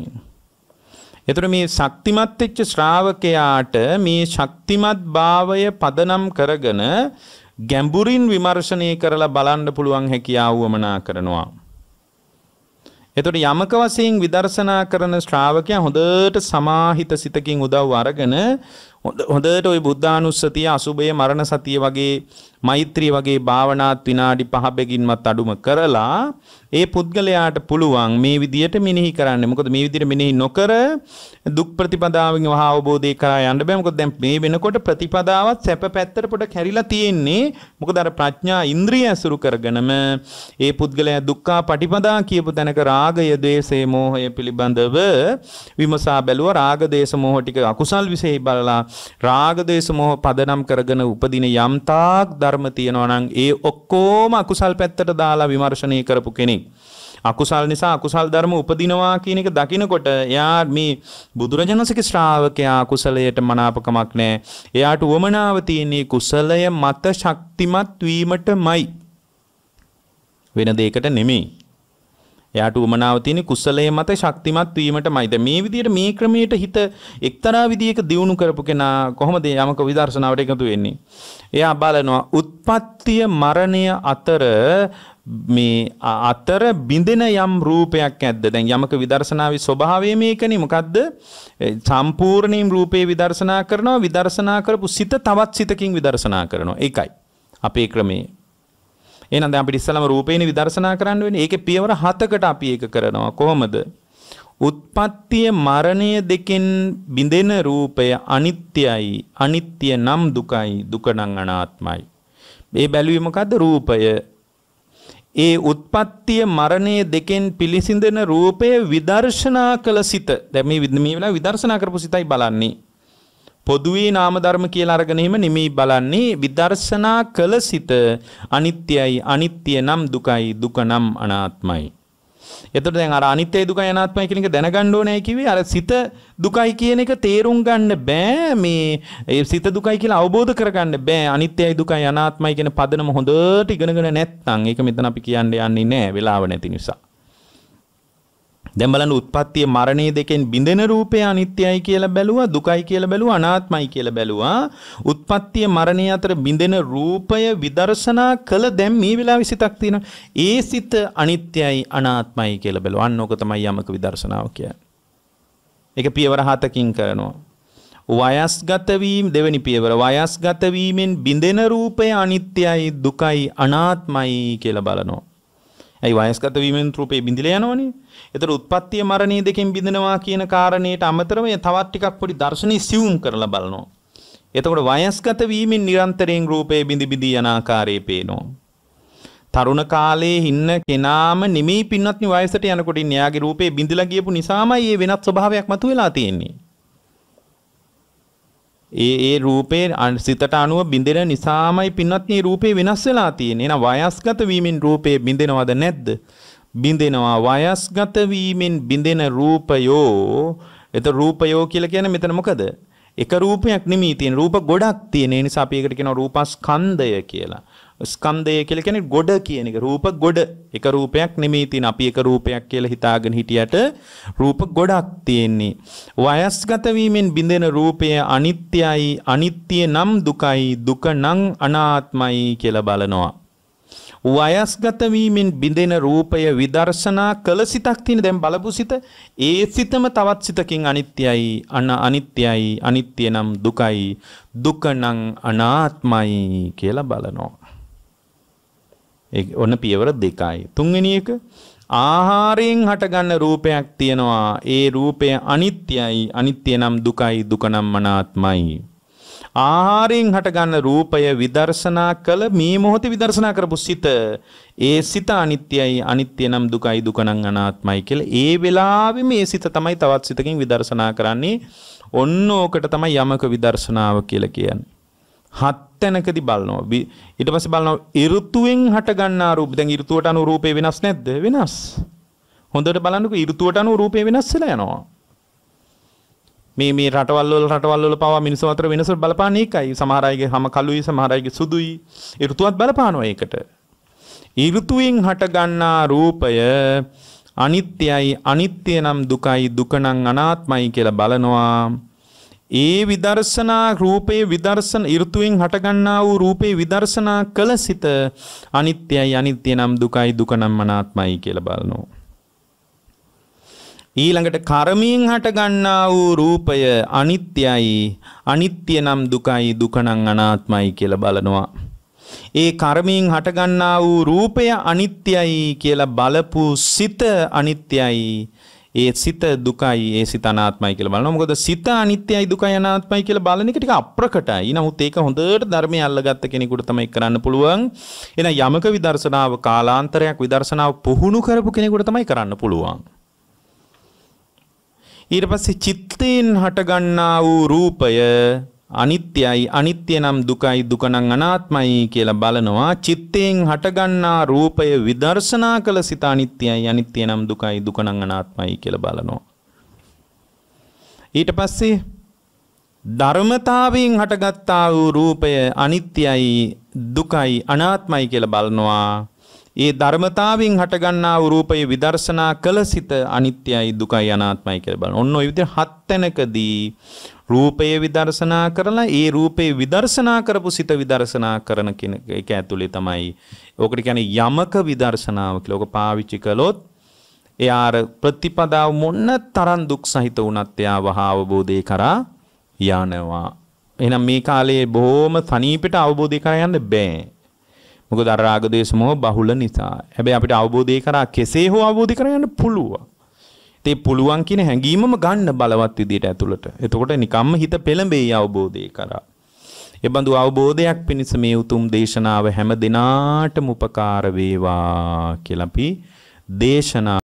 එතකොට මේ ශක්තිමත් වෙච්ච ශ්‍රාවකයාට මේ ශක්තිමත් භාවය පදනම් කරගෙන ගැඹුරින් විමර්ශනය කරලා බලන්න පුළුවන් හැකියාව වමනා කරනවා. එතකොට යමක වශයෙන් විදර්ශනා කරන ශ්‍රාවකයා හොඳට සමාහිත සිතකින් උදව් අරගෙන හොඳට ওই බුද්ධානුස්සතිය අසුබය මරණ සතිය වගේ මෛත්‍රිය වගේ භාවනාත් විනාඩි 5 බැගින්වත් අඩුම කරලා ඒ පුද්ගලයාට පුළුවන් මේ විදියට මෙනෙහි කරන්න. මොකද මේ විදියට මෙනෙහි නොකර දුක් ප්‍රතිපදාවෙන් වහා අවබෝධය කරා යන්න බෑ. මොකද දැන් මේ වෙනකොට ප්‍රතිපදාවත් සැප පැත්තට පොඩ කැරිලා තියෙන්නේ. මොකද අර ප්‍රඥා ඉන්ද්‍රිය අසුරු කරගෙනම ඒ පුද්ගලයා දුක්ඛා පටිපදා කියපු තැනක රාගය, ද්වේෂය, මෝහය පිළිබඳව විමසා බැලුවා. රාග, දේශ, මෝහ ටික අකුසල් විශේෂයි බලලා රාග දේශ මොහ පදනම් කරගෙන උපදින යම්තාක් ධර්ම තියෙනවා නම් ඒ ඔක්කොම අකුසල් පැත්තට දාලා විමර්ශනය කරපු කෙනෙක්. අකුසල් නිසා අකුසල් ධර්ම උපදිනවා කියන එක දකිනකොට එයා මේ බුදුරජාණන්සේගේ ශ්‍රාවකයා කුසලයට මනාපකමක් නැහැ. එයාට උවමනාව තියෙන්නේ කුසලය මත ශක්තිමත් වීමටමයි. වෙන දෙයකට නෙමෙයි. එයාට උමනාව තියෙන කුසලයේ මත ශක්තිමත් වීමටමයි. දැන් මේ විදිහට මේ ක්‍රමයට හිත එක්තරා විදියක දියුණු කරපු කෙනා කොහොමද යමක විදර්ශනාවට එකතු වෙන්නේ? එයා බලනවා උත්පත්තිය මරණය අතර මේ අතර බිඳෙන යම් රූපයක් ඇද්ද දැන් යමක විදර්ශනාවේ ස්වභාවය මේකනේ මොකද්ද සම්පූර්ණයෙන් රූපේ විදර්ශනා කරනවා විදර්ශනා කරපු සිත තවත් සිතකින් විදර්ශනා කරනවා ඒකයි අපේ ක්‍රමේ එහෙනම් දැන් අපිට ඉස්සලම රූපේනේ විදර්ශනා කරන්න වෙන්නේ. ඒකේ පියවර හතකට අපි ඒක කරනවා. කොහොමද? උත්පත්තිය මරණය දෙකෙන් බිඳෙන රූපය අනිත්‍යයි. අනිත්‍ය නම් දුකයි. දුක නම් අනාත්මයි. මේ බැලුවේ මොකද්ද? රූපය. ඒ උත්පත්තිය මරණය දෙකෙන් පිළිසිඳෙන රූපය විදර්ශනා කළ සිත. දැන් මේ මේ වෙලාව විදර්ශනා කරපු සිතයි බලන්නේ. පොදුවේ නාම ධර්ම කියලා අරගෙන එහෙම නෙමෙයි බලන්නේ විදර්ශනා කළ සිත අනිත්‍යයි අනිත්‍ය නම් දුකයි දුක නම් අනාත්මයි එතකොට දැන් අර අනිත්‍ය දුකයි අනාත්මයි කියන එක දැනගන්න ඕනේ කිව්වේ අර සිත දුකයි කියන එක තේරුම් ගන්න බෑ මේ ඒ සිත දුකයි කියලා අවබෝධ කරගන්න බෑ අනිත්‍යයි දුකයි අනාත්මයි කියන පදනම හොඳට ඉගෙනගෙන නැත්නම් ඒක මෙතන අපි කියන්න යන්නේ නෑ වෙලාව නැති නිසා දැන් බලන්න උත්පත්තිය මරණය දෙකෙන් බිඳෙන රූපය අනිත්‍යයි කියලා බැලුවා දුකයි කියලා බැලුවා අනාත්මයි කියලා බැලුවා උත්පත්තිය මරණය අතර බිඳෙන රූපය විදර්ශනා කළ දැන් මේ වෙලාවේ සිතක් තියෙනවා ඒ සිත අනිත්‍යයි අනාත්මයි කියලා බැලුවා අන්න ඕක තමයි යමක විදර්ශනාව කියන්නේ ඒක පියවර හතකින් කරනවා වයස්ගත වීම දෙවෙනි පියවර වයස්ගත වීමෙන් බිඳෙන රූපය අනිත්‍යයි දුකයි අනාත්මයි කියලා බලනවා ඇයි වයස්ගත වීමෙන් රූපේ බිඳිලා යනවනේ. ඒතර උත්පත්තිය මරණය දෙකෙන් බිඳිනවා කියන කාරණේට අමතරව තවත් ටිකක් පොඩි දර්ශනීය සියුම් කරලා බලනවා. එතකොට වයස්ගත වීමෙන් නිරන්තරයෙන් රූපේ බිඳි බිඳී යන ආකාරයේ පේනවා. තරුණ කාලයේ ඉන්න කෙනාම නිමී පින්වත්නි වයසට යනකොට ඉන්නේ. එයාගේ රූපේ බිඳිලා ගියපු නිසාමයි මේ වෙනත් ස්වභාවයක් මතුවලා තියෙන්නේ. ඒ ඒ රූපේ සිතට අනුව බිඳෙන නිසාමයි පින්වත් මේ රූපේ වෙනස් වෙලා තියෙන්නේ. එහෙනම් වයස්ගත වීමෙන් රූපේ බිඳෙනවද නැද්ද? බිඳෙනවා. වයස්ගත වීමෙන් බිඳෙන රූපයෝ එත රූපයෝ කියලා කියන්නේ මෙතන මොකද? එක රූපයක් නෙමෙයි තියෙන. රූප ගොඩක් තියෙන. ඒ නිසා අපි ඒකට කියනවා රූපස්කන්ධය කියලා. ස්කන්ධය කියලා කියන්නේ ගොඩ කියන එක. රූප ගොඩ. එක රූපයක් නෙමෙයි තියෙන. අපි එක රූපයක් කියලා හිතාගෙන හිටියට රූප ගොඩක් තියෙන්නේ. වයස්ගත වීමෙන් බිඳෙන රූපය අනිත්‍යයි. අනිත්‍ය නම් දුකයි. දුක නම් අනාත්මයි කියලා බලනවා. වයස්ගත වීමෙන් බිඳෙන රූපය විදර්ශනා කළ සිතක් තියෙන දැන් බලපු සිත ඒ සිතම තවත් සිතකින් අනිත්‍යයි අන අනිත්‍යයි අනිත්‍ය නම් දුකයි දුක නම් අනාත්මයි කියලා බලනවා ඔන්න පියවර දෙකයි. තුන්වෙනි එක ආහාරයෙන් හටගන්න රූපයක් තියෙනවා. ඒ රූපය අනිත්‍යයි. අනිත්‍ය නම් දුකයි. දුක නම් අනාත්මයි. ආහාරයෙන් හටගන්න රූපය විදර්ශනා කළ මේ මොහොතේ විදර්ශනා කරපු සිත ඒ සිත අනිත්‍යයි අනිත්‍ය නම් දුකයි දුක නම් අනාත්මයි කියලා ඒ වෙලාවේ මේ සිත තමයි තවත් සිතකින් විදර්ශනා කරන්නේ ඔන්න ඕකට තමයි යමක විදර්ශනාව කියලා කියන්නේ හත් තැනකදී බලනවා. ඊට පස්සේ බලනවා ඍතුවෙන් හට ගන්නා රූප. දැන් ඍතුවට අනුව රූපේ වෙනස් නැද්ද? වෙනස්. හොඳට බලන්නකෝ ඍතුවට අනුව රූපේ වෙනස් වෙලා යනවා. මේ මේ රටවල් වල රටවල් වල පවා මිනිස්සු අතර වෙනස බලපාන එකයි. සමහර අයගේ හැම කළුයි සමහර අයගේ සුදුයි. ඍතුවත් බලපානවා ඒකට. ඍතුවෙන් හට ගන්නා රූපය අනිත්‍යයි අනිත්‍ය නම් දුකයි දුක නම් අනාත්මයි කියලා බලනවා. ඒ විදර්ශනා රූපේ විදර්ශන ඍතුවෙන් හටගන්නා වූ රූපේ විදර්ශනා කළ සිත අනිත්‍යයි අනිත්‍ය නම් දුකයි දුක නම් අනාත්මයි කියලා බලනවා. ඊළඟට කර්මයෙන් හටගන්නා වූ රූපය අනිත්‍යයි අනිත්‍ය නම් දුකයි දුක නම් අනාත්මයි කියලා බලනවා. ඒ කර්මයෙන් හටගන්නා වූ රූපය අනිත්‍යයි කියලා බලපු සිත අනිත්‍යයි ඒ සිත දුකයි ඒ සිත අනාත්මයි කියලා බලනවා. මොකද සිත අනිත්‍යයි දුකයි අනාත්මයි කියලා බලන එක ටික අප්‍රකටයි. නමුත් ඒක හොඳට ධර්මයේ අල්ලගත්ත කෙනෙකුට තමයි කරන්න පුළුවන්. එහෙනම් යමක විදර්ශනාව කාලාන්තරයක් විදර්ශනාව පුහුණු කරපු කෙනෙකුට තමයි කරන්න පුළුවන්. ඊට පස්සේ චිත්තයෙන් හටගන්නා වූ රූපය අනිත්‍යයි අනිත්‍ය නම් දුකයි දුක නම් අනාත්මයි කියලා බලනවා චිත්තයෙන් හටගන්නා රූපය විදර්ශනා කළ සිත අනිත්‍යයි අනිත්‍ය නම් දුකයි දුක නම් අනාත්මයි කියලා බලනවා ඊට පස්සේ ධර්මතාවයෙන් හටගත්තා වූ රූපය අනිත්‍යයි දුකයි අනාත්මයි කියලා බලනවා ඒ ධර්මතාවයෙන් හටගන්නා වූ රූපය විදර්ශනා කළ සිත අනිත්‍යයි දුකයි අනාත්මයි කියලා බලනවා ඔන්න ඔය විදිහට හත් තැනකදී රූපය විදර්ශනා කරලා ඒ රූපේ විදර්ශනා කරපු සිත විදර්ශනා කරන එක ඇතුලේ තමයි. ඕකට කියන්නේ යමක විදර්ශනාව කියලා. ඕක පාවිච්චි කළොත් එයා අර ප්‍රතිපදාව මොන්න තරම් දුක් සහිත වුණත් එයා වහා අවබෝධය කරා යනවා. එහෙනම් මේ කාලේ බොහොම තනීපෙට අවබෝධය කරා යන්න බෑ. මොකද අර රාග දේශ මොහ බහුල නිසා. හැබැයි අපිට අවබෝධය කරා කෙසේ හෝ අවබෝධය කරා යන්න පුළුවන්. තේ පුළුවන් කියන හැඟීමම ගන්න බලවත් විදියට ඇතුළට. එතකොට නිකම්ම හිත පෙළඹෙයි අවබෝධය කරා. ඒ බඳු අවබෝධයක් පිණිස මේ උතුම් දේශනාව හැම දිනාටම උපකාර වේවා කියලා අපි දේශනා